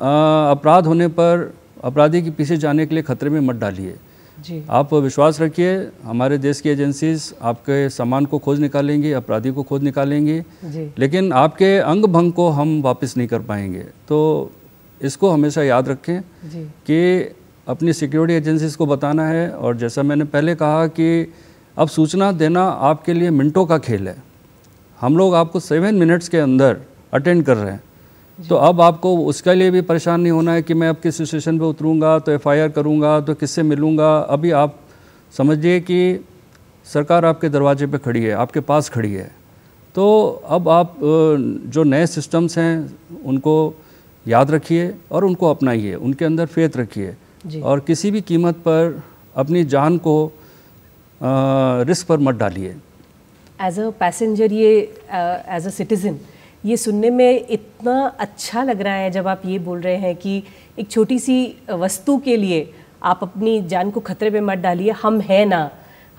अपराध होने पर अपराधी के पीछे जाने के लिए खतरे में मत डालिए आप विश्वास रखिए हमारे देश की एजेंसीज आपके सामान को खोज निकालेंगी अपराधी को खोज निकालेंगी लेकिन आपके अंग भंग को हम वापस नहीं कर पाएंगे तो इसको हमेशा याद रखें कि अपनी सिक्योरिटी एजेंसीज को बताना है और जैसा मैंने पहले कहा कि अब सूचना देना आपके लिए मिनटों का खेल है हम लोग आपको सेवन मिनट्स के अंदर अटेंड कर रहे हैं तो अब आपको उसके लिए भी परेशान नहीं होना है कि मैं अब किस सिचुएशन पे उतरूंगा तो एफआईआर करूंगा तो किससे मिलूंगा अभी आप समझिए कि सरकार आपके दरवाजे पे खड़ी है आपके पास खड़ी है तो अब आप जो नए सिस्टम्स हैं उनको याद रखिए और उनको अपनाइए उनके अंदर फेत रखिए और किसी भी कीमत पर अपनी जान को रिस्क पर मत डालिए एज अ पैसेंजर ये एज अ सिटीज़न ये सुनने में इतना अच्छा लग रहा है जब आप ये बोल रहे हैं कि एक छोटी सी वस्तु के लिए आप अपनी जान को खतरे में मत डालिए हम हैं ना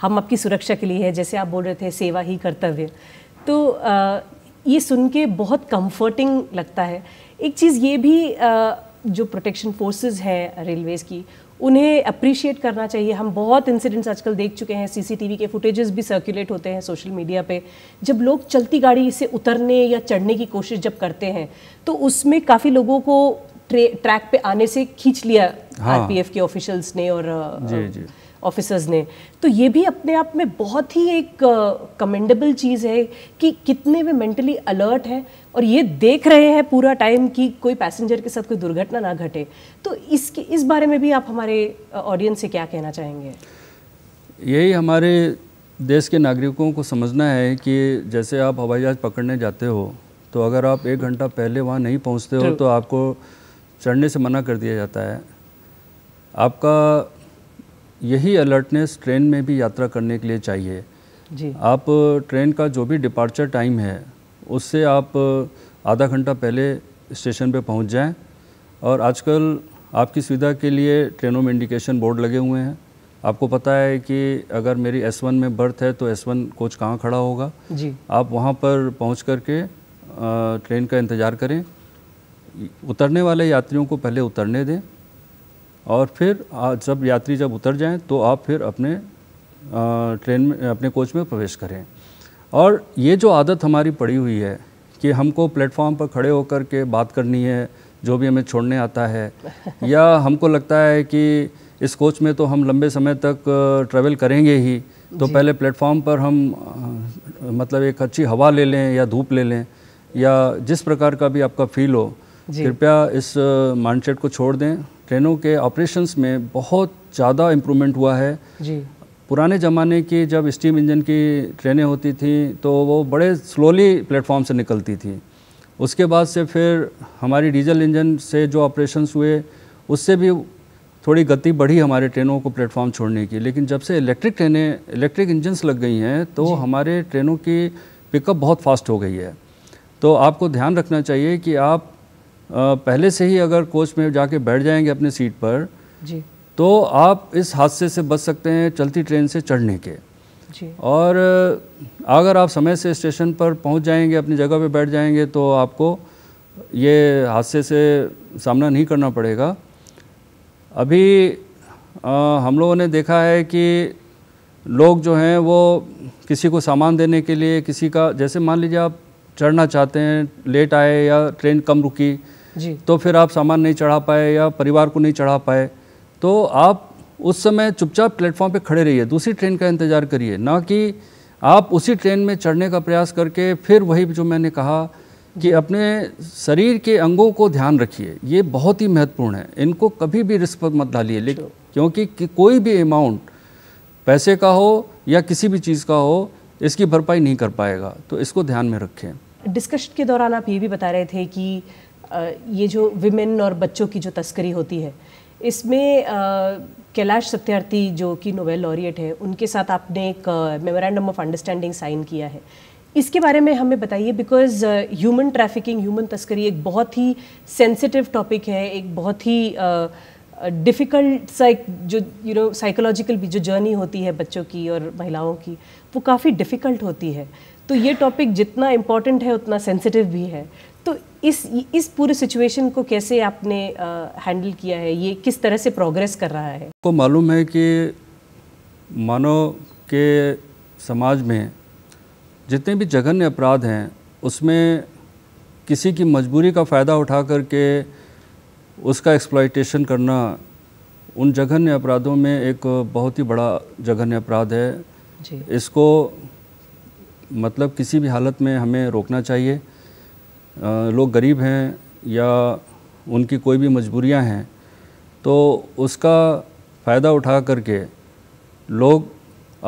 हम आपकी सुरक्षा के लिए है जैसे आप बोल रहे थे सेवा ही कर्तव्य तो आ, ये सुन के बहुत कंफर्टिंग लगता है एक चीज़ ये भी आ, जो प्रोटेक्शन फोर्सेस हैं रेलवेज़ की उन्हें अप्रिशिएट करना चाहिए हम बहुत इंसिडेंट्स आजकल देख चुके हैं सीसीटीवी के फुटेजेस भी सर्कुलेट होते हैं सोशल मीडिया पे जब लोग चलती गाड़ी से उतरने या चढ़ने की कोशिश जब करते हैं तो उसमें काफ़ी लोगों को ट्रैक पे आने से खींच लिया हाँ। के ऑफिशियल्स ने और जी जी ऑफिसर्स ने तो ये भी अपने आप में बहुत ही एक कमेंडेबल चीज़ है कि कितने वे मेंटली अलर्ट हैं और ये देख रहे हैं पूरा टाइम कि कोई पैसेंजर के साथ कोई दुर्घटना ना घटे तो इसके इस बारे में भी आप हमारे ऑडियंस से क्या कहना चाहेंगे यही हमारे देश के नागरिकों को समझना है कि जैसे आप हवाई जहाज़ पकड़ने जाते हो तो अगर आप एक घंटा पहले वहाँ नहीं पहुँचते हो तो आपको चढ़ने से मना कर दिया जाता है आपका यही अलर्टनेस ट्रेन में भी यात्रा करने के लिए चाहिए जी आप ट्रेन का जो भी डिपार्चर टाइम है उससे आप आधा घंटा पहले स्टेशन पे पहुंच जाएं और आजकल आपकी सुविधा के लिए ट्रेनों में इंडिकेशन बोर्ड लगे हुए हैं आपको पता है कि अगर मेरी S1 में बर्थ है तो S1 कोच कहाँ खड़ा होगा जी आप वहाँ पर पहुँच करके ट्रेन का इंतज़ार करें उतरने वाले यात्रियों को पहले उतरने दें और फिर जब यात्री जब उतर जाएं तो आप फिर अपने ट्रेन में अपने कोच में प्रवेश करें और ये जो आदत हमारी पड़ी हुई है कि हमको प्लेटफॉर्म पर खड़े होकर के बात करनी है जो भी हमें छोड़ने आता है या हमको लगता है कि इस कोच में तो हम लंबे समय तक ट्रैवल करेंगे ही तो पहले प्लेटफॉर्म पर हम मतलब एक अच्छी हवा ले लें या धूप ले लें या जिस प्रकार का भी आपका फील हो कृपया इस माइंडसेट को छोड़ दें ट्रेनों के ऑपरेशंस में बहुत ज़्यादा इम्प्रूवमेंट हुआ है जी पुराने ज़माने की जब स्टीम इंजन की ट्रेनें होती थी तो वो बड़े स्लोली प्लेटफॉर्म से निकलती थी उसके बाद से फिर हमारी डीजल इंजन से जो ऑपरेशंस हुए उससे भी थोड़ी गति बढ़ी हमारे ट्रेनों को प्लेटफॉर्म छोड़ने की लेकिन जब से इलेक्ट्रिक ट्रेनें इलेक्ट्रिक इंजन्स लग गई हैं तो हमारे ट्रेनों की पिकअप बहुत फास्ट हो गई है तो आपको ध्यान रखना चाहिए कि आप पहले से ही अगर कोच में जाके बैठ जाएंगे अपने सीट पर जी तो आप इस हादसे से बच सकते हैं चलती ट्रेन से चढ़ने के जी और अगर आप समय से स्टेशन पर पहुंच जाएंगे अपनी जगह पे बैठ जाएंगे तो आपको ये हादसे से सामना नहीं करना पड़ेगा अभी आ, हम लोगों ने देखा है कि लोग जो हैं वो किसी को सामान देने के लिए किसी का जैसे मान लीजिए आप चढ़ना चाहते हैं लेट आए या ट्रेन कम रुकी तो फिर आप सामान नहीं चढ़ा पाए या परिवार को नहीं चढ़ा पाए तो आप उस समय चुपचाप प्लेटफॉर्म पे खड़े रहिए दूसरी ट्रेन का इंतज़ार करिए ना कि आप उसी ट्रेन में चढ़ने का प्रयास करके फिर वही जो मैंने कहा कि अपने शरीर के अंगों को ध्यान रखिए ये बहुत ही महत्वपूर्ण है इनको कभी भी रिस्क पर मत डालिए लेकिन अच्छा। क्योंकि कोई भी अमाउंट पैसे का हो या किसी भी चीज़ का हो इसकी भरपाई नहीं कर पाएगा तो इसको ध्यान में रखें डिस्कशन के दौरान आप ये भी बता रहे थे कि ये जो विमेन और बच्चों की जो तस्करी होती है इसमें कैलाश सत्यार्थी जो कि नोबेल लॉरिएट है उनके साथ आपने एक मेमोरेंडम ऑफ अंडरस्टैंडिंग साइन किया है इसके बारे में हमें बताइए बिकॉज ह्यूमन ट्रैफिकिंग ह्यूमन तस्करी एक बहुत ही सेंसिटिव टॉपिक है एक बहुत ही डिफ़िकल्ट सा एक जो यू नो साइकोलॉजिकल भी जो जर्नी होती है बच्चों की और महिलाओं की वो काफ़ी डिफ़िकल्ट होती है तो ये टॉपिक जितना इम्पॉर्टेंट है उतना सेंसिटिव भी है इस इस पूरे सिचुएशन को कैसे आपने हैंडल किया है ये किस तरह से प्रोग्रेस कर रहा है को मालूम है कि मानव के समाज में जितने भी जघन्य अपराध हैं उसमें किसी की मजबूरी का फ़ायदा उठा करके उसका एक्सप्लाइटेशन करना उन जघन्य अपराधों में एक बहुत ही बड़ा जघन्य अपराध है जी। इसको मतलब किसी भी हालत में हमें रोकना चाहिए लोग गरीब हैं या उनकी कोई भी मजबूरियां हैं तो उसका फ़ायदा उठा करके लोग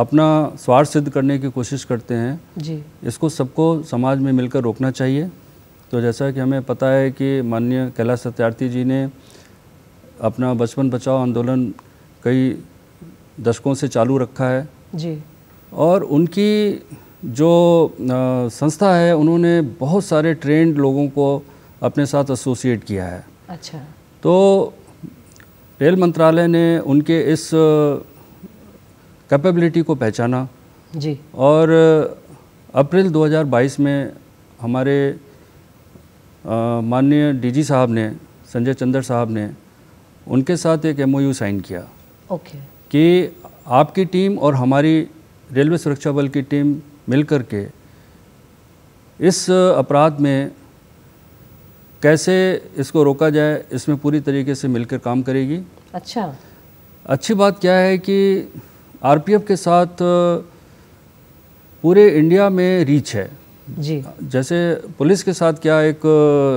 अपना स्वार्थ सिद्ध करने की कोशिश करते हैं जी इसको सबको समाज में मिलकर रोकना चाहिए तो जैसा कि हमें पता है कि माननीय कैलाश सत्यार्थी जी ने अपना बचपन बचाओ आंदोलन कई दशकों से चालू रखा है जी और उनकी जो संस्था है उन्होंने बहुत सारे ट्रेंड लोगों को अपने साथ एसोसिएट किया है अच्छा तो रेल मंत्रालय ने उनके इस कैपेबिलिटी को पहचाना जी और अप्रैल 2022 में हमारे माननीय डीजी साहब ने संजय चंद्र साहब ने उनके साथ एक एमओयू साइन किया ओके कि आपकी टीम और हमारी रेलवे सुरक्षा बल की टीम मिलकर के इस अपराध में कैसे इसको रोका जाए इसमें पूरी तरीके से मिलकर काम करेगी अच्छा अच्छी बात क्या है कि आरपीएफ के साथ पूरे इंडिया में रीच है जी जैसे पुलिस के साथ क्या एक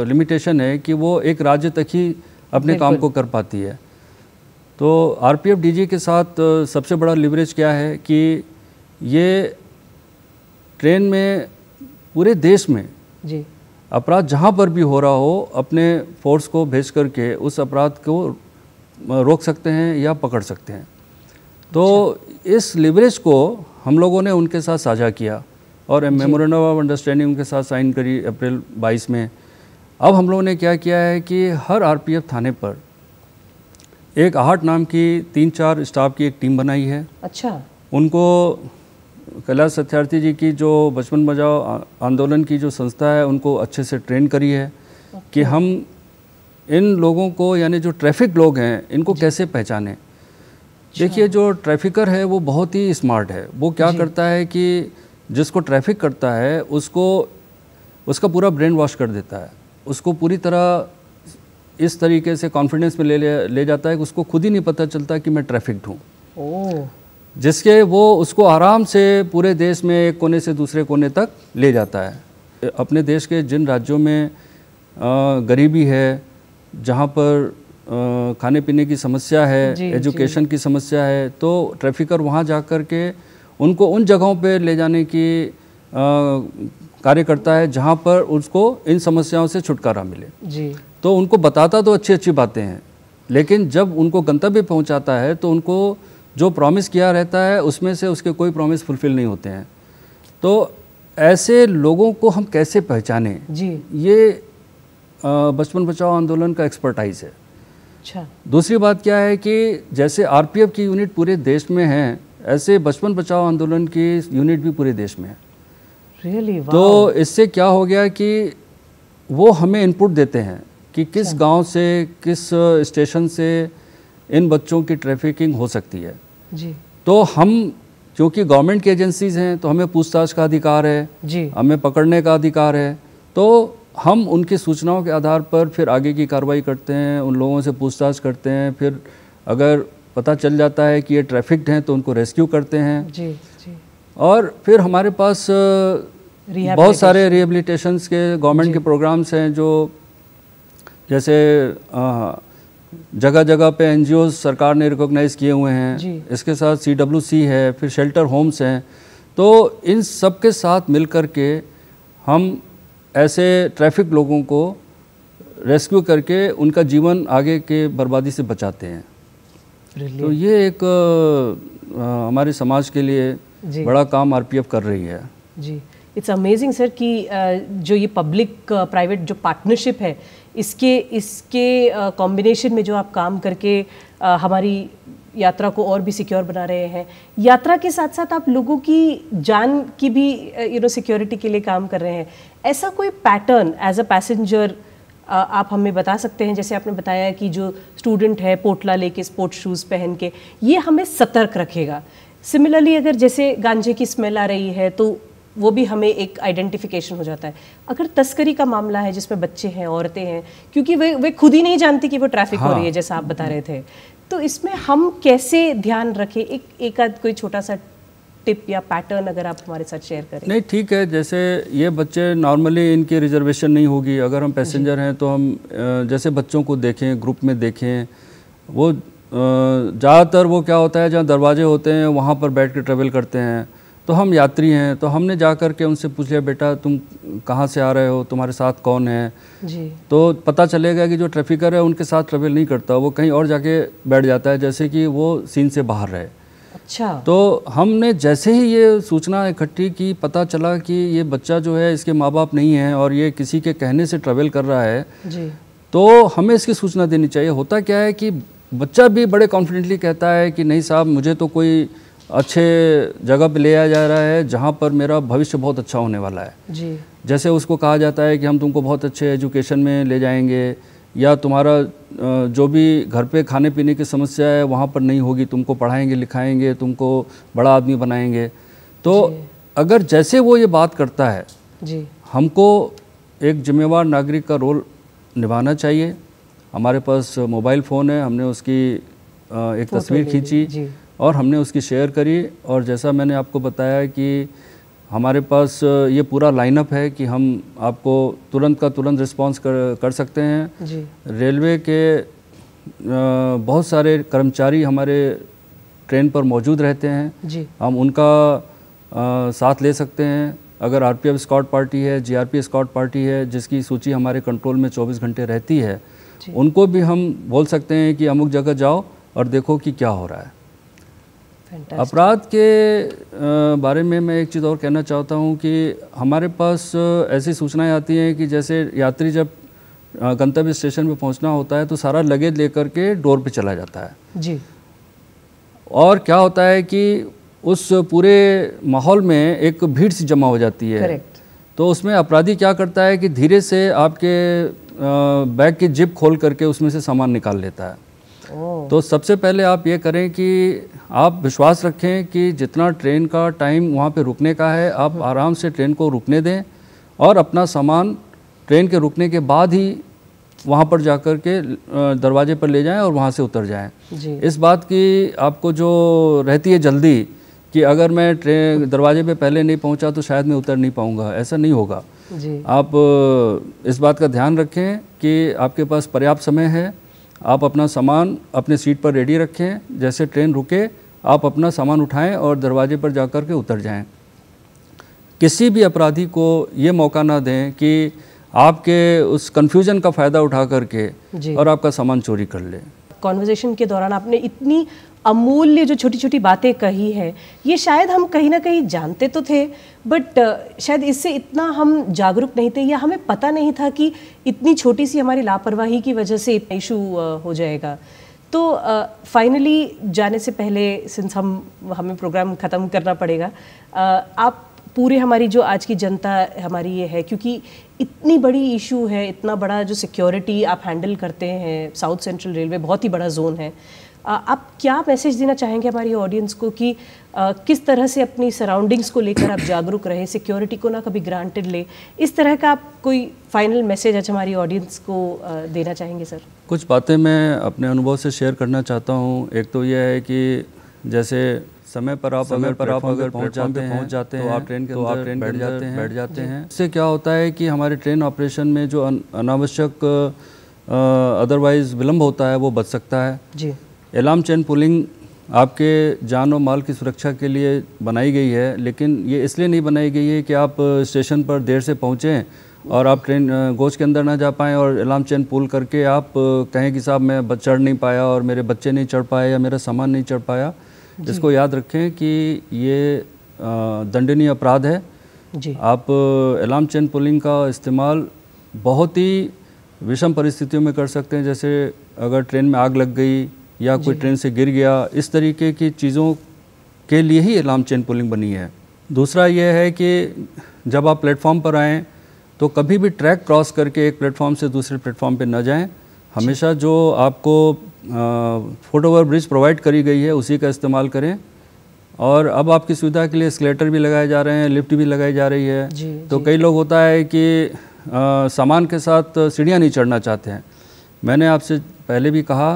लिमिटेशन है कि वो एक राज्य तक ही अपने काम को कर पाती है तो आरपीएफ डीजी के साथ सबसे बड़ा लिवरेज क्या है कि ये ट्रेन में पूरे देश में जी अपराध जहाँ पर भी हो रहा हो अपने फोर्स को भेज करके उस अपराध को रोक सकते हैं या पकड़ सकते हैं तो अच्छा। इस लिवरेज को हम लोगों ने उनके साथ साझा किया और मेमोरेंडम ऑफ अंडरस्टैंडिंग उनके साथ साइन करी अप्रैल 22 में अब हम लोगों ने क्या किया है कि हर आरपीएफ थाने पर एक आहट नाम की तीन चार स्टाफ की एक टीम बनाई है अच्छा उनको कैलाश सत्यार्थी जी की जो बचपन बजाओ आंदोलन की जो संस्था है उनको अच्छे से ट्रेन करी है कि हम इन लोगों को यानी जो ट्रैफिक लोग हैं इनको कैसे पहचानें अच्छा। देखिए जो ट्रैफिकर है वो बहुत ही स्मार्ट है वो क्या करता है कि जिसको ट्रैफिक करता है उसको उसका पूरा ब्रेन वॉश कर देता है उसको पूरी तरह इस तरीके से कॉन्फिडेंस में ले ले जाता है कि उसको खुद ही नहीं पता चलता कि मैं ट्रैफिक हूँ जिसके वो उसको आराम से पूरे देश में एक कोने से दूसरे कोने तक ले जाता है अपने देश के जिन राज्यों में गरीबी है जहाँ पर खाने पीने की समस्या है एजुकेशन की समस्या है तो ट्रैफिकर वहाँ जा कर के उनको उन जगहों पर ले जाने की कार्य करता है जहाँ पर उसको इन समस्याओं से छुटकारा मिले जी। तो उनको बताता तो अच्छी अच्छी बातें हैं लेकिन जब उनको गंतव्य पहुँचाता है तो उनको जो प्रॉमिस किया रहता है उसमें से उसके कोई प्रॉमिस फुलफ़िल नहीं होते हैं तो ऐसे लोगों को हम कैसे पहचाने जी ये बचपन बचाओ आंदोलन का एक्सपर्टाइज है अच्छा दूसरी बात क्या है कि जैसे आरपीएफ की यूनिट पूरे देश में है ऐसे बचपन बचाओ आंदोलन की यूनिट भी पूरे देश में है really? तो wow. तो इससे क्या हो गया कि वो हमें इनपुट देते हैं कि किस अच्छा। गांव से किस स्टेशन से इन बच्चों की ट्रैफिकिंग हो सकती है जी तो हम क्योंकि गवर्नमेंट की एजेंसीज हैं तो हमें पूछताछ का अधिकार है जी हमें पकड़ने का अधिकार है तो हम उनकी सूचनाओं के आधार पर फिर आगे की कार्रवाई करते हैं उन लोगों से पूछताछ करते हैं फिर अगर पता चल जाता है कि ये ट्रैफिक्ड हैं तो उनको रेस्क्यू करते हैं जी जी और फिर हमारे पास बहुत सारे रिहेबलीटेशन के गवर्नमेंट के प्रोग्राम्स हैं जो जैसे आ, जगह जगह पे एन सरकार ने रिकोगनाइज़ किए हुए हैं इसके साथ सी है फिर शेल्टर होम्स हैं तो इन सब के साथ मिल कर के हम ऐसे ट्रैफिक लोगों को रेस्क्यू करके उनका जीवन आगे के बर्बादी से बचाते हैं तो ये एक आ, हमारे समाज के लिए बड़ा काम आरपीएफ कर रही है जी इट्स अमेजिंग सर कि जो ये पब्लिक प्राइवेट जो पार्टनरशिप है इसके इसके कॉम्बिनेशन में जो आप काम करके आ, हमारी यात्रा को और भी सिक्योर बना रहे हैं यात्रा के साथ साथ आप लोगों की जान की भी यू नो सिक्योरिटी के लिए काम कर रहे हैं ऐसा कोई पैटर्न एज अ पैसेंजर आप हमें बता सकते हैं जैसे आपने बताया कि जो स्टूडेंट है पोटला लेके स्पोर्ट्स शूज़ पहन के ये हमें सतर्क रखेगा सिमिलरली अगर जैसे गांजे की स्मेल आ रही है तो वो भी हमें एक आइडेंटिफिकेशन हो जाता है अगर तस्करी का मामला है जिसमें बच्चे हैं औरतें हैं क्योंकि वे वे खुद ही नहीं जानती कि वो ट्रैफिक हाँ। हो रही है हाँ। जैसा आप बता रहे थे तो इसमें हम कैसे ध्यान रखें एक एक आध कोई छोटा सा टिप या पैटर्न अगर आप हमारे साथ शेयर करें नहीं ठीक है जैसे ये बच्चे नॉर्मली इनकी रिजर्वेशन नहीं होगी अगर हम पैसेंजर हम्म। हैं तो हम जैसे बच्चों को देखें ग्रुप में देखें वो ज़्यादातर वो क्या होता है जहाँ दरवाजे होते हैं वहाँ पर बैठ कर ट्रेवल करते हैं तो हम यात्री हैं तो हमने जा कर के उनसे पूछ लिया बेटा तुम कहाँ से आ रहे हो तुम्हारे साथ कौन है जी तो पता चलेगा कि जो ट्रैफिकर है उनके साथ ट्रेवल नहीं करता वो कहीं और जाके बैठ जाता है जैसे कि वो सीन से बाहर रहे अच्छा तो हमने जैसे ही ये सूचना इकट्ठी की पता चला कि ये बच्चा जो है इसके माँ बाप नहीं है और ये किसी के कहने से ट्रेवल कर रहा है जी तो हमें इसकी सूचना देनी चाहिए होता क्या है कि बच्चा भी बड़े कॉन्फिडेंटली कहता है कि नहीं साहब मुझे तो कोई अच्छे जगह पे ले आया जा रहा है जहाँ पर मेरा भविष्य बहुत अच्छा होने वाला है जी जैसे उसको कहा जाता है कि हम तुमको बहुत अच्छे एजुकेशन में ले जाएंगे या तुम्हारा जो भी घर पे खाने पीने की समस्या है वहाँ पर नहीं होगी तुमको पढ़ाएंगे लिखाएंगे तुमको बड़ा आदमी बनाएंगे तो अगर जैसे वो ये बात करता है जी हमको एक जिम्मेवार नागरिक का रोल निभाना चाहिए हमारे पास मोबाइल फ़ोन है हमने उसकी एक तस्वीर खींची और हमने उसकी शेयर करी और जैसा मैंने आपको बताया कि हमारे पास ये पूरा लाइनअप है कि हम आपको तुरंत का तुरंत रिस्पांस कर कर सकते हैं रेलवे के बहुत सारे कर्मचारी हमारे ट्रेन पर मौजूद रहते हैं हम उनका आ, साथ ले सकते हैं अगर आर पी स्कॉट पार्टी है G R P escort party है जिसकी सूची हमारे कंट्रोल में 24 घंटे रहती है उनको भी हम बोल सकते हैं कि अमुक जगह जाओ और देखो कि क्या हो रहा है अपराध के बारे में मैं एक चीज़ और कहना चाहता हूँ कि हमारे पास ऐसी सूचनाएं आती हैं कि जैसे यात्री जब गंतव्य स्टेशन पर पहुंचना होता है तो सारा लगेज लेकर के डोर पे चला जाता है जी और क्या होता है कि उस पूरे माहौल में एक भीड़ सी जमा हो जाती है Correct. तो उसमें अपराधी क्या करता है कि धीरे से आपके बैग की जिप खोल करके उसमें से सामान निकाल लेता है तो सबसे पहले आप ये करें कि आप विश्वास रखें कि जितना ट्रेन का टाइम वहाँ पे रुकने का है आप हम्म। आराम से ट्रेन को रुकने दें और अपना सामान ट्रेन के रुकने के बाद ही वहाँ पर जाकर के दरवाजे पर ले जाएं और वहाँ से उतर जाएं इस बात की आपको जो रहती है जल्दी कि अगर मैं ट्रेन दरवाजे पे पहले नहीं पहुँचा तो शायद मैं उतर नहीं पाऊँगा ऐसा नहीं होगा आप इस बात का ध्यान रखें कि आपके पास पर्याप्त समय है आप अपना सामान अपने सीट पर रेडी रखें जैसे ट्रेन रुके आप अपना सामान उठाएं और दरवाजे पर जा कर के उतर जाएं। किसी भी अपराधी को ये मौका ना दें कि आपके उस कन्फ्यूज़न का फ़ायदा उठा करके और आपका सामान चोरी कर ले कॉन्वर्जेशन के दौरान आपने इतनी अमूल्य जो छोटी छोटी बातें कही हैं ये शायद हम कहीं ना कहीं जानते तो थे बट uh, शायद इससे इतना हम जागरूक नहीं थे या हमें पता नहीं था कि इतनी छोटी सी हमारी लापरवाही की वजह से इतना इशू uh, हो जाएगा तो फाइनली uh, जाने से पहले सिंस हम हमें प्रोग्राम ख़त्म करना पड़ेगा uh, आप पूरे हमारी जो आज की जनता हमारी ये है क्योंकि इतनी बड़ी इशू है इतना बड़ा जो सिक्योरिटी आप हैंडल करते हैं साउथ सेंट्रल रेलवे बहुत ही बड़ा जोन है आप क्या मैसेज देना चाहेंगे हमारी ऑडियंस को कि आ, किस तरह से अपनी सराउंडिंग्स को लेकर आप जागरूक रहें सिक्योरिटी को ना कभी ग्रांटेड ले इस तरह का आप कोई फाइनल मैसेज आज हमारी ऑडियंस को आ, देना चाहेंगे सर कुछ बातें मैं अपने अनुभव से शेयर करना चाहता हूँ एक तो यह है कि जैसे समय पर आप समय पर आप अगर पहुंच जाते हैं पहुंच जाते तो हैं तो आप ट्रेन के तो आप ट्रेन बैठ जाते हैं बैठ जाते हैं इससे क्या होता है कि हमारे ट्रेन ऑपरेशन में जो अनावश्यक अदरवाइज़ विलम्ब होता है वो बच सकता है जी एलार्म चैन पुलिंग आपके जान और माल की सुरक्षा के लिए बनाई गई है लेकिन ये इसलिए नहीं बनाई गई है कि आप स्टेशन पर देर से पहुँचें और आप ट्रेन गोच के अंदर ना जा पाएँ और एलार्म चैन पुल करके आप कहें कि साहब मैं चढ़ नहीं पाया और मेरे बच्चे नहीं चढ़ पाए या मेरा सामान नहीं चढ़ पाया इसको याद रखें कि ये दंडनीय अपराध है जी। आप एलार्म चैन पुलिंग का इस्तेमाल बहुत ही विषम परिस्थितियों में कर सकते हैं जैसे अगर ट्रेन में आग लग गई या कोई ट्रेन से गिर गया इस तरीके की चीज़ों के लिए ही अलार्म चेन पुलिंग बनी है दूसरा यह है कि जब आप प्लेटफॉर्म पर आएँ तो कभी भी ट्रैक क्रॉस करके एक प्लेटफॉर्म से दूसरे प्लेटफॉर्म पर न जाएँ हमेशा जो आपको फुट ओवर ब्रिज प्रोवाइड करी गई है उसी का इस्तेमाल करें और अब आपकी सुविधा के लिए स्केलेटर भी लगाए जा रहे हैं लिफ्ट भी लगाई जा रही है जी, तो जी, कई लोग होता है कि आ, सामान के साथ सीढ़ियाँ नहीं चढ़ना चाहते हैं मैंने आपसे पहले भी कहा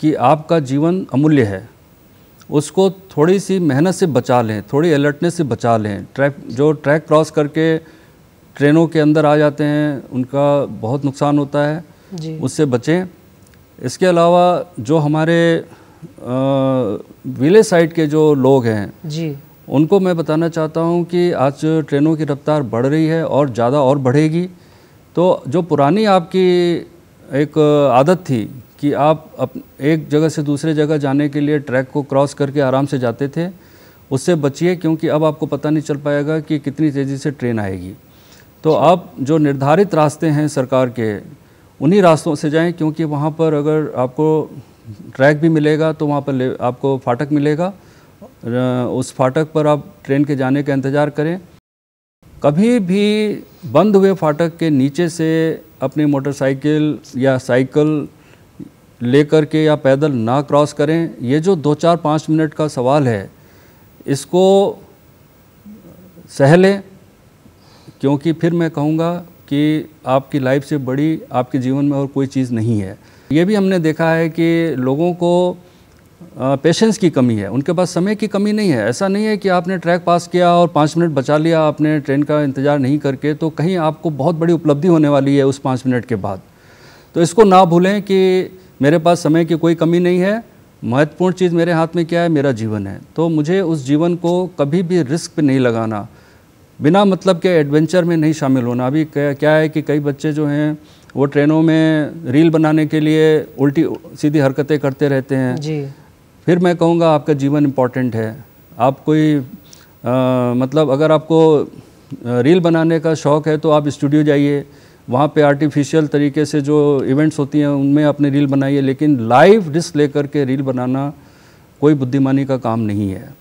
कि आपका जीवन अमूल्य है उसको थोड़ी सी मेहनत से बचा लें थोड़ी अलर्टनेस से बचा लें ट्रैक जो ट्रैक क्रॉस करके ट्रेनों के अंदर आ जाते हैं उनका बहुत नुकसान होता है उससे बचें इसके अलावा जो हमारे विलेज साइड के जो लोग हैं जी उनको मैं बताना चाहता हूं कि आज ट्रेनों की रफ्तार बढ़ रही है और ज़्यादा और बढ़ेगी तो जो पुरानी आपकी एक आदत थी कि आप अप एक जगह से दूसरे जगह जाने के लिए ट्रैक को क्रॉस करके आराम से जाते थे उससे बचिए क्योंकि अब आपको पता नहीं चल पाएगा कि कितनी तेज़ी से ट्रेन आएगी तो आप जो निर्धारित रास्ते हैं सरकार के उन्हीं रास्तों से जाएं क्योंकि वहाँ पर अगर आपको ट्रैक भी मिलेगा तो वहाँ पर आपको फाटक मिलेगा उस फाटक पर आप ट्रेन के जाने का इंतज़ार करें कभी भी बंद हुए फाटक के नीचे से अपनी मोटरसाइकिल या साइकिल लेकर के या पैदल ना क्रॉस करें ये जो दो चार पाँच मिनट का सवाल है इसको सह लें क्योंकि फिर मैं कहूँगा कि आपकी लाइफ से बड़ी आपके जीवन में और कोई चीज़ नहीं है ये भी हमने देखा है कि लोगों को पेशेंस की कमी है उनके पास समय की कमी नहीं है ऐसा नहीं है कि आपने ट्रैक पास किया और पाँच मिनट बचा लिया आपने ट्रेन का इंतज़ार नहीं करके तो कहीं आपको बहुत बड़ी उपलब्धि होने वाली है उस पाँच मिनट के बाद तो इसको ना भूलें कि मेरे पास समय की कोई कमी नहीं है महत्वपूर्ण चीज़ मेरे हाथ में क्या है मेरा जीवन है तो मुझे उस जीवन को कभी भी रिस्क पे नहीं लगाना बिना मतलब के एडवेंचर में नहीं शामिल होना अभी क्या है कि कई बच्चे जो हैं वो ट्रेनों में रील बनाने के लिए उल्टी सीधी हरकतें करते रहते हैं जी फिर मैं कहूँगा आपका जीवन इम्पॉर्टेंट है आप कोई आ, मतलब अगर आपको रील बनाने का शौक़ है तो आप स्टूडियो जाइए वहाँ पे आर्टिफिशियल तरीके से जो इवेंट्स होती हैं उनमें आपने रील बनाई है लेकिन लाइव लेकर के रील बनाना कोई बुद्धिमानी का काम नहीं है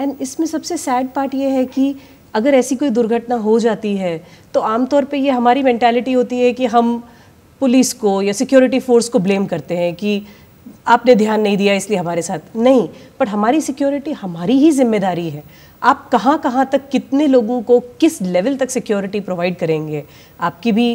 एंड इसमें सबसे सैड पार्ट ये है कि अगर ऐसी कोई दुर्घटना हो जाती है तो आमतौर पे ये हमारी मैंटेलिटी होती है कि हम पुलिस को या सिक्योरिटी फोर्स को ब्लेम करते हैं कि आपने ध्यान नहीं दिया इसलिए हमारे साथ नहीं बट हमारी सिक्योरिटी हमारी ही जिम्मेदारी है आप कहाँ कहाँ तक कितने लोगों को किस लेवल तक सिक्योरिटी प्रोवाइड करेंगे आपकी भी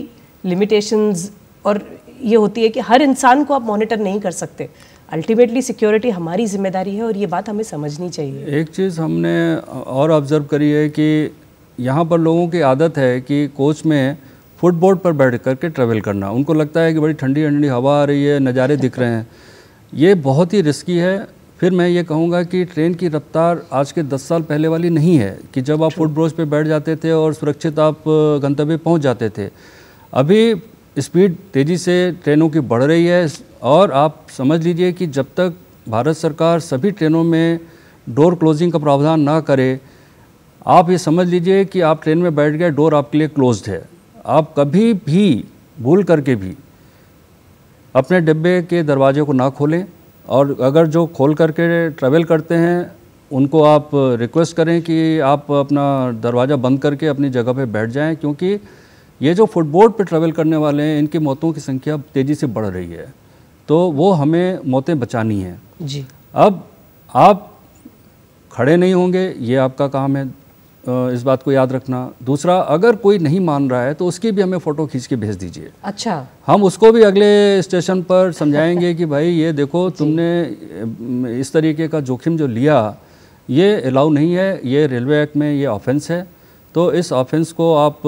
लिमिटेशंस और ये होती है कि हर इंसान को आप मॉनिटर नहीं कर सकते अल्टीमेटली सिक्योरिटी हमारी जिम्मेदारी है और ये बात हमें समझनी चाहिए एक चीज़ हमने और ऑब्ज़र्व करी है कि यहाँ पर लोगों की आदत है कि कोच में फुटबोर्ड पर बैठ करके ट्रैवल करना उनको लगता है कि बड़ी ठंडी ठंडी हवा आ रही है नज़ारे दिख रहे हैं ये बहुत ही रिस्की है फिर मैं ये कहूँगा कि ट्रेन की रफ्तार आज के 10 साल पहले वाली नहीं है कि जब आप फुट ब्रोज पर बैठ जाते थे और सुरक्षित आप गंतव्य पहुँच जाते थे अभी स्पीड तेज़ी से ट्रेनों की बढ़ रही है और आप समझ लीजिए कि जब तक भारत सरकार सभी ट्रेनों में डोर क्लोजिंग का प्रावधान ना करे आप ये समझ लीजिए कि आप ट्रेन में बैठ गए डोर आपके लिए क्लोज्ड है आप कभी भी भूल करके भी अपने डिब्बे के दरवाजे को ना खोलें और अगर जो खोल करके ट्रैवल करते हैं उनको आप रिक्वेस्ट करें कि आप अपना दरवाज़ा बंद करके अपनी जगह पर बैठ जाएँ क्योंकि ये जो फुटबोर्ड पर ट्रैवल करने वाले हैं इनकी मौतों की संख्या तेज़ी से बढ़ रही है तो वो हमें मौतें बचानी हैं जी अब आप खड़े नहीं होंगे ये आपका काम है इस बात को याद रखना दूसरा अगर कोई नहीं मान रहा है तो उसकी भी हमें फ़ोटो खींच के भेज दीजिए अच्छा हम उसको भी अगले स्टेशन पर समझाएंगे कि भाई ये देखो तुमने इस तरीके का जोखिम जो लिया ये अलाउ नहीं है ये रेलवे एक्ट में ये ऑफेंस है तो इस ऑफेंस को आप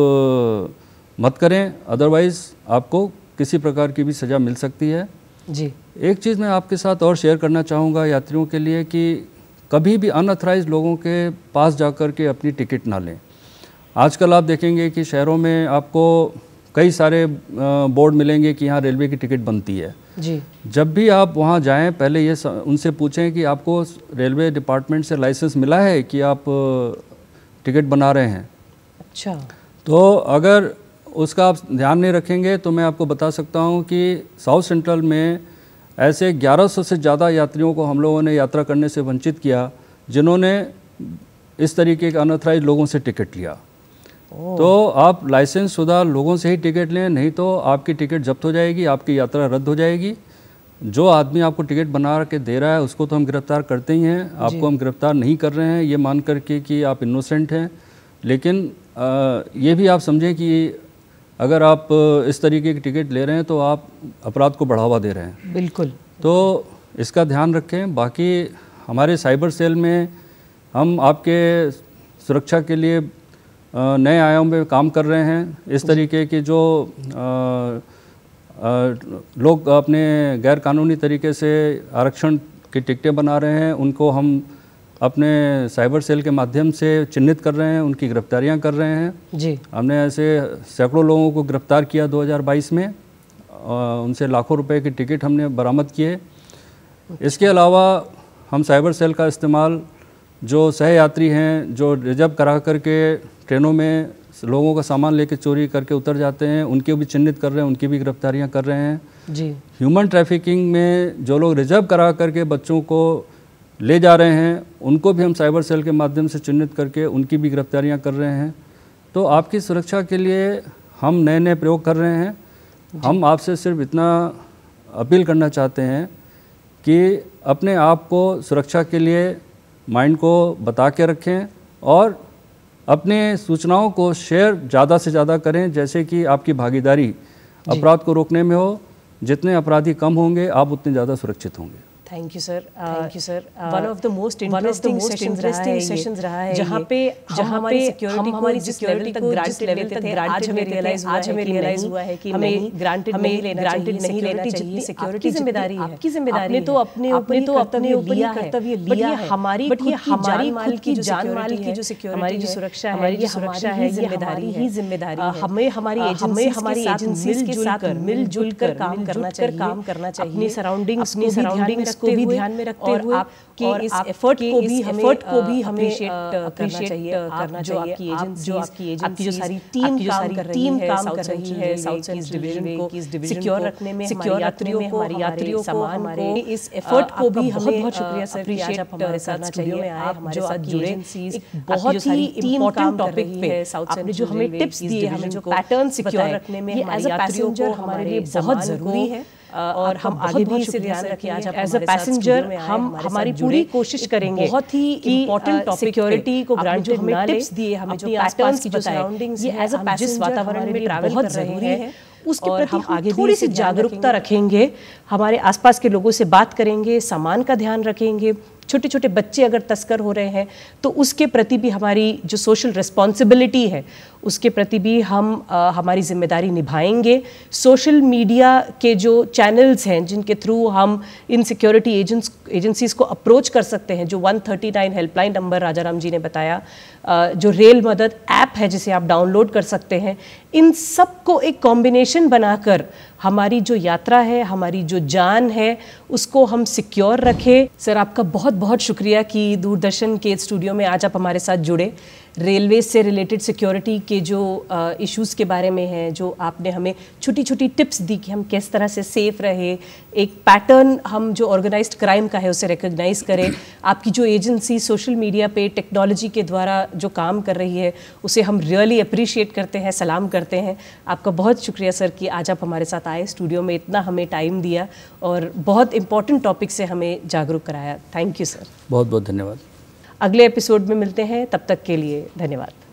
मत करें अदरवाइज़ आपको किसी प्रकार की भी सज़ा मिल सकती है जी एक चीज़ मैं आपके साथ और शेयर करना चाहूँगा यात्रियों के लिए कि कभी भी अनऑथराइज लोगों के पास जाकर के अपनी टिकट ना लें आजकल आप देखेंगे कि शहरों में आपको कई सारे बोर्ड मिलेंगे कि यहाँ रेलवे की टिकट बनती है जी जब भी आप वहाँ जाएँ पहले ये उनसे पूछें कि आपको रेलवे डिपार्टमेंट से लाइसेंस मिला है कि आप टिकट बना रहे हैं अच्छा तो अगर उसका आप ध्यान नहीं रखेंगे तो मैं आपको बता सकता हूँ कि साउथ सेंट्रल में ऐसे 1100 से ज़्यादा यात्रियों को हम लोगों ने यात्रा करने से वंचित किया जिन्होंने इस तरीके के अनऑथराइज लोगों से टिकट लिया तो आप लाइसेंस शुदा लोगों से ही टिकट लें नहीं तो आपकी टिकट जब्त हो जाएगी आपकी यात्रा रद्द हो जाएगी जो आदमी आपको टिकट बना के दे रहा है उसको तो हम गिरफ्तार करते ही हैं आपको हम गिरफ्तार नहीं कर रहे हैं ये मान करके कि आप इनोसेंट हैं लेकिन आ, ये भी आप समझें कि अगर आप इस तरीके की टिकट ले रहे हैं तो आप अपराध को बढ़ावा दे रहे हैं बिल्कुल तो इसका ध्यान रखें बाकी हमारे साइबर सेल में हम आपके सुरक्षा के लिए नए आयाम में काम कर रहे हैं इस तरीके की जो लोग अपने गैर कानूनी तरीके से आरक्षण की टिकटें बना रहे हैं उनको हम अपने साइबर सेल के माध्यम से चिन्हित कर रहे हैं उनकी गिरफ्तारियां कर रहे हैं जी हमने ऐसे सैकड़ों लोगों को गिरफ्तार किया 2022 में उनसे लाखों रुपए के टिकट हमने बरामद किए अच्छा। इसके अलावा हम साइबर सेल का इस्तेमाल जो सहयात्री हैं जो रिजर्व करा करके ट्रेनों में लोगों का सामान लेके चोरी करके उतर जाते हैं उनके भी चिन्हित कर रहे हैं उनकी भी गिरफ्तारियां कर रहे हैं जी ह्यूमन ट्रैफिकिंग में जो लोग रिजर्व करा करके बच्चों को ले जा रहे हैं उनको भी हम साइबर सेल के माध्यम से चिन्हित करके उनकी भी गिरफ्तारियां कर रहे हैं तो आपकी सुरक्षा के लिए हम नए नए प्रयोग कर रहे हैं हम आपसे सिर्फ इतना अपील करना चाहते हैं कि अपने आप को सुरक्षा के लिए माइंड को बता के रखें और अपने सूचनाओं को शेयर ज़्यादा से ज़्यादा करें जैसे कि आपकी भागीदारी अपराध को रोकने में हो जितने अपराधी कम होंगे आप उतने ज़्यादा सुरक्षित होंगे thank you sir thank you sir one of the most one of the most interesting sessions रहा है जहां पे जहां पे हम हमारी सिक्योरिटी को ग्रांट लेवल तक ग्रांट आज हमें रियलाइज आज हमें रियलाइज हुआ है कि हमें ग्रांटेड नहीं हमें ग्रांटेड नहीं लेना चाहिए सिक्योरिटी जिम्मेदारी है आपकी जिम्मेदारी है तो अपने ऊपर तो अपने ऊपर ही कर्तव्य लिया है हमारी बट ये हमारी माल की जान माल की जो सिक्योरिटी हमारी जो सुरक्षा है हमारी सुरक्षा है जिम्मेदारी ही जिम्मेदारी है हमें हमारी एजेंसी हमारी एजेंसीज के साथ मिलजुल कर काम करना चाहिए काम करना चाहिए अपनी सराउंडिंग्स अपनी सराउंडिंग्स को भी ध्यान में रखते हुए कि इस एफर्ट को भी एफर्ट को भी हमें करना चाहिए करना एजेंसी जो आपकी एजेंसी जो सारी टीम जो सारी टीम काम कर रही है साउथ सेंट्रल डिवीजन को सिक्योर रखने में सिक्योर यात्रियों को हमारी यात्रियों को हमारे इस एफर्ट को भी हमें बहुत शुक्रिया सर अप्रिशिएट आप हमारे साथ स्टूडियो में आए हमारे साथ जुड़े बहुत ही इंपॉर्टेंट टॉपिक पे साउथ आपने जो हमें टिप्स दिए हमें जो पैटर्न सिक्योर रखने में एज यात्रियों को हमारे लिए बहुत जरूरी है और हम आगे भी इसे ध्यान रखें एज अ पैसेंजर हम हमारी पूरी कोशिश करेंगे बहुत ही इम्पोर्टेंट टॉपिक सिक्योरिटी को ग्रांट जो हमें टिप्स दिए हमें जो आसपास की जो सराउंडिंग ये एज अ पैसेंजर वातावरण में ट्रैवल बहुत जरूरी है उसके और हम आगे थोड़ी सी जागरूकता रखेंगे हमारे आसपास के लोगों से बात करेंगे सामान का ध्यान रखेंगे छोटे छोटे बच्चे अगर तस्कर हो रहे हैं तो उसके प्रति भी हमारी जो सोशल रिस्पॉन्सिबिलिटी है उसके प्रति भी हम आ, हमारी जिम्मेदारी निभाएंगे सोशल मीडिया के जो चैनल्स हैं जिनके थ्रू हम इन सिक्योरिटी एजेंस एजेंसीज़ को अप्रोच कर सकते हैं जो 139 हेल्पलाइन नंबर राजा राम जी ने बताया आ, जो रेल मदद ऐप है जिसे आप डाउनलोड कर सकते हैं इन सब को एक कॉम्बिनेशन बनाकर हमारी जो यात्रा है हमारी जो जान है उसको हम सिक्योर रखें सर आपका बहुत बहुत शुक्रिया कि दूरदर्शन के स्टूडियो में आज आप हमारे साथ जुड़े रेलवे से रिलेटेड सिक्योरिटी के जो इश्यूज़ के बारे में हैं जो आपने हमें छोटी छोटी टिप्स दी कि हम किस तरह से सेफ रहे एक पैटर्न हम जो ऑर्गेनाइज्ड क्राइम का है उसे रिकग्नाइज़ करें आपकी जो एजेंसी सोशल मीडिया पे टेक्नोलॉजी के द्वारा जो काम कर रही है उसे हम रियली अप्रिशिएट करते हैं सलाम करते हैं आपका बहुत शुक्रिया सर कि आज आप हमारे साथ आए स्टूडियो में इतना हमें टाइम दिया और बहुत इंपॉर्टेंट टॉपिक से हमें जागरूक कराया थैंक यू सर बहुत बहुत धन्यवाद अगले एपिसोड में मिलते हैं तब तक के लिए धन्यवाद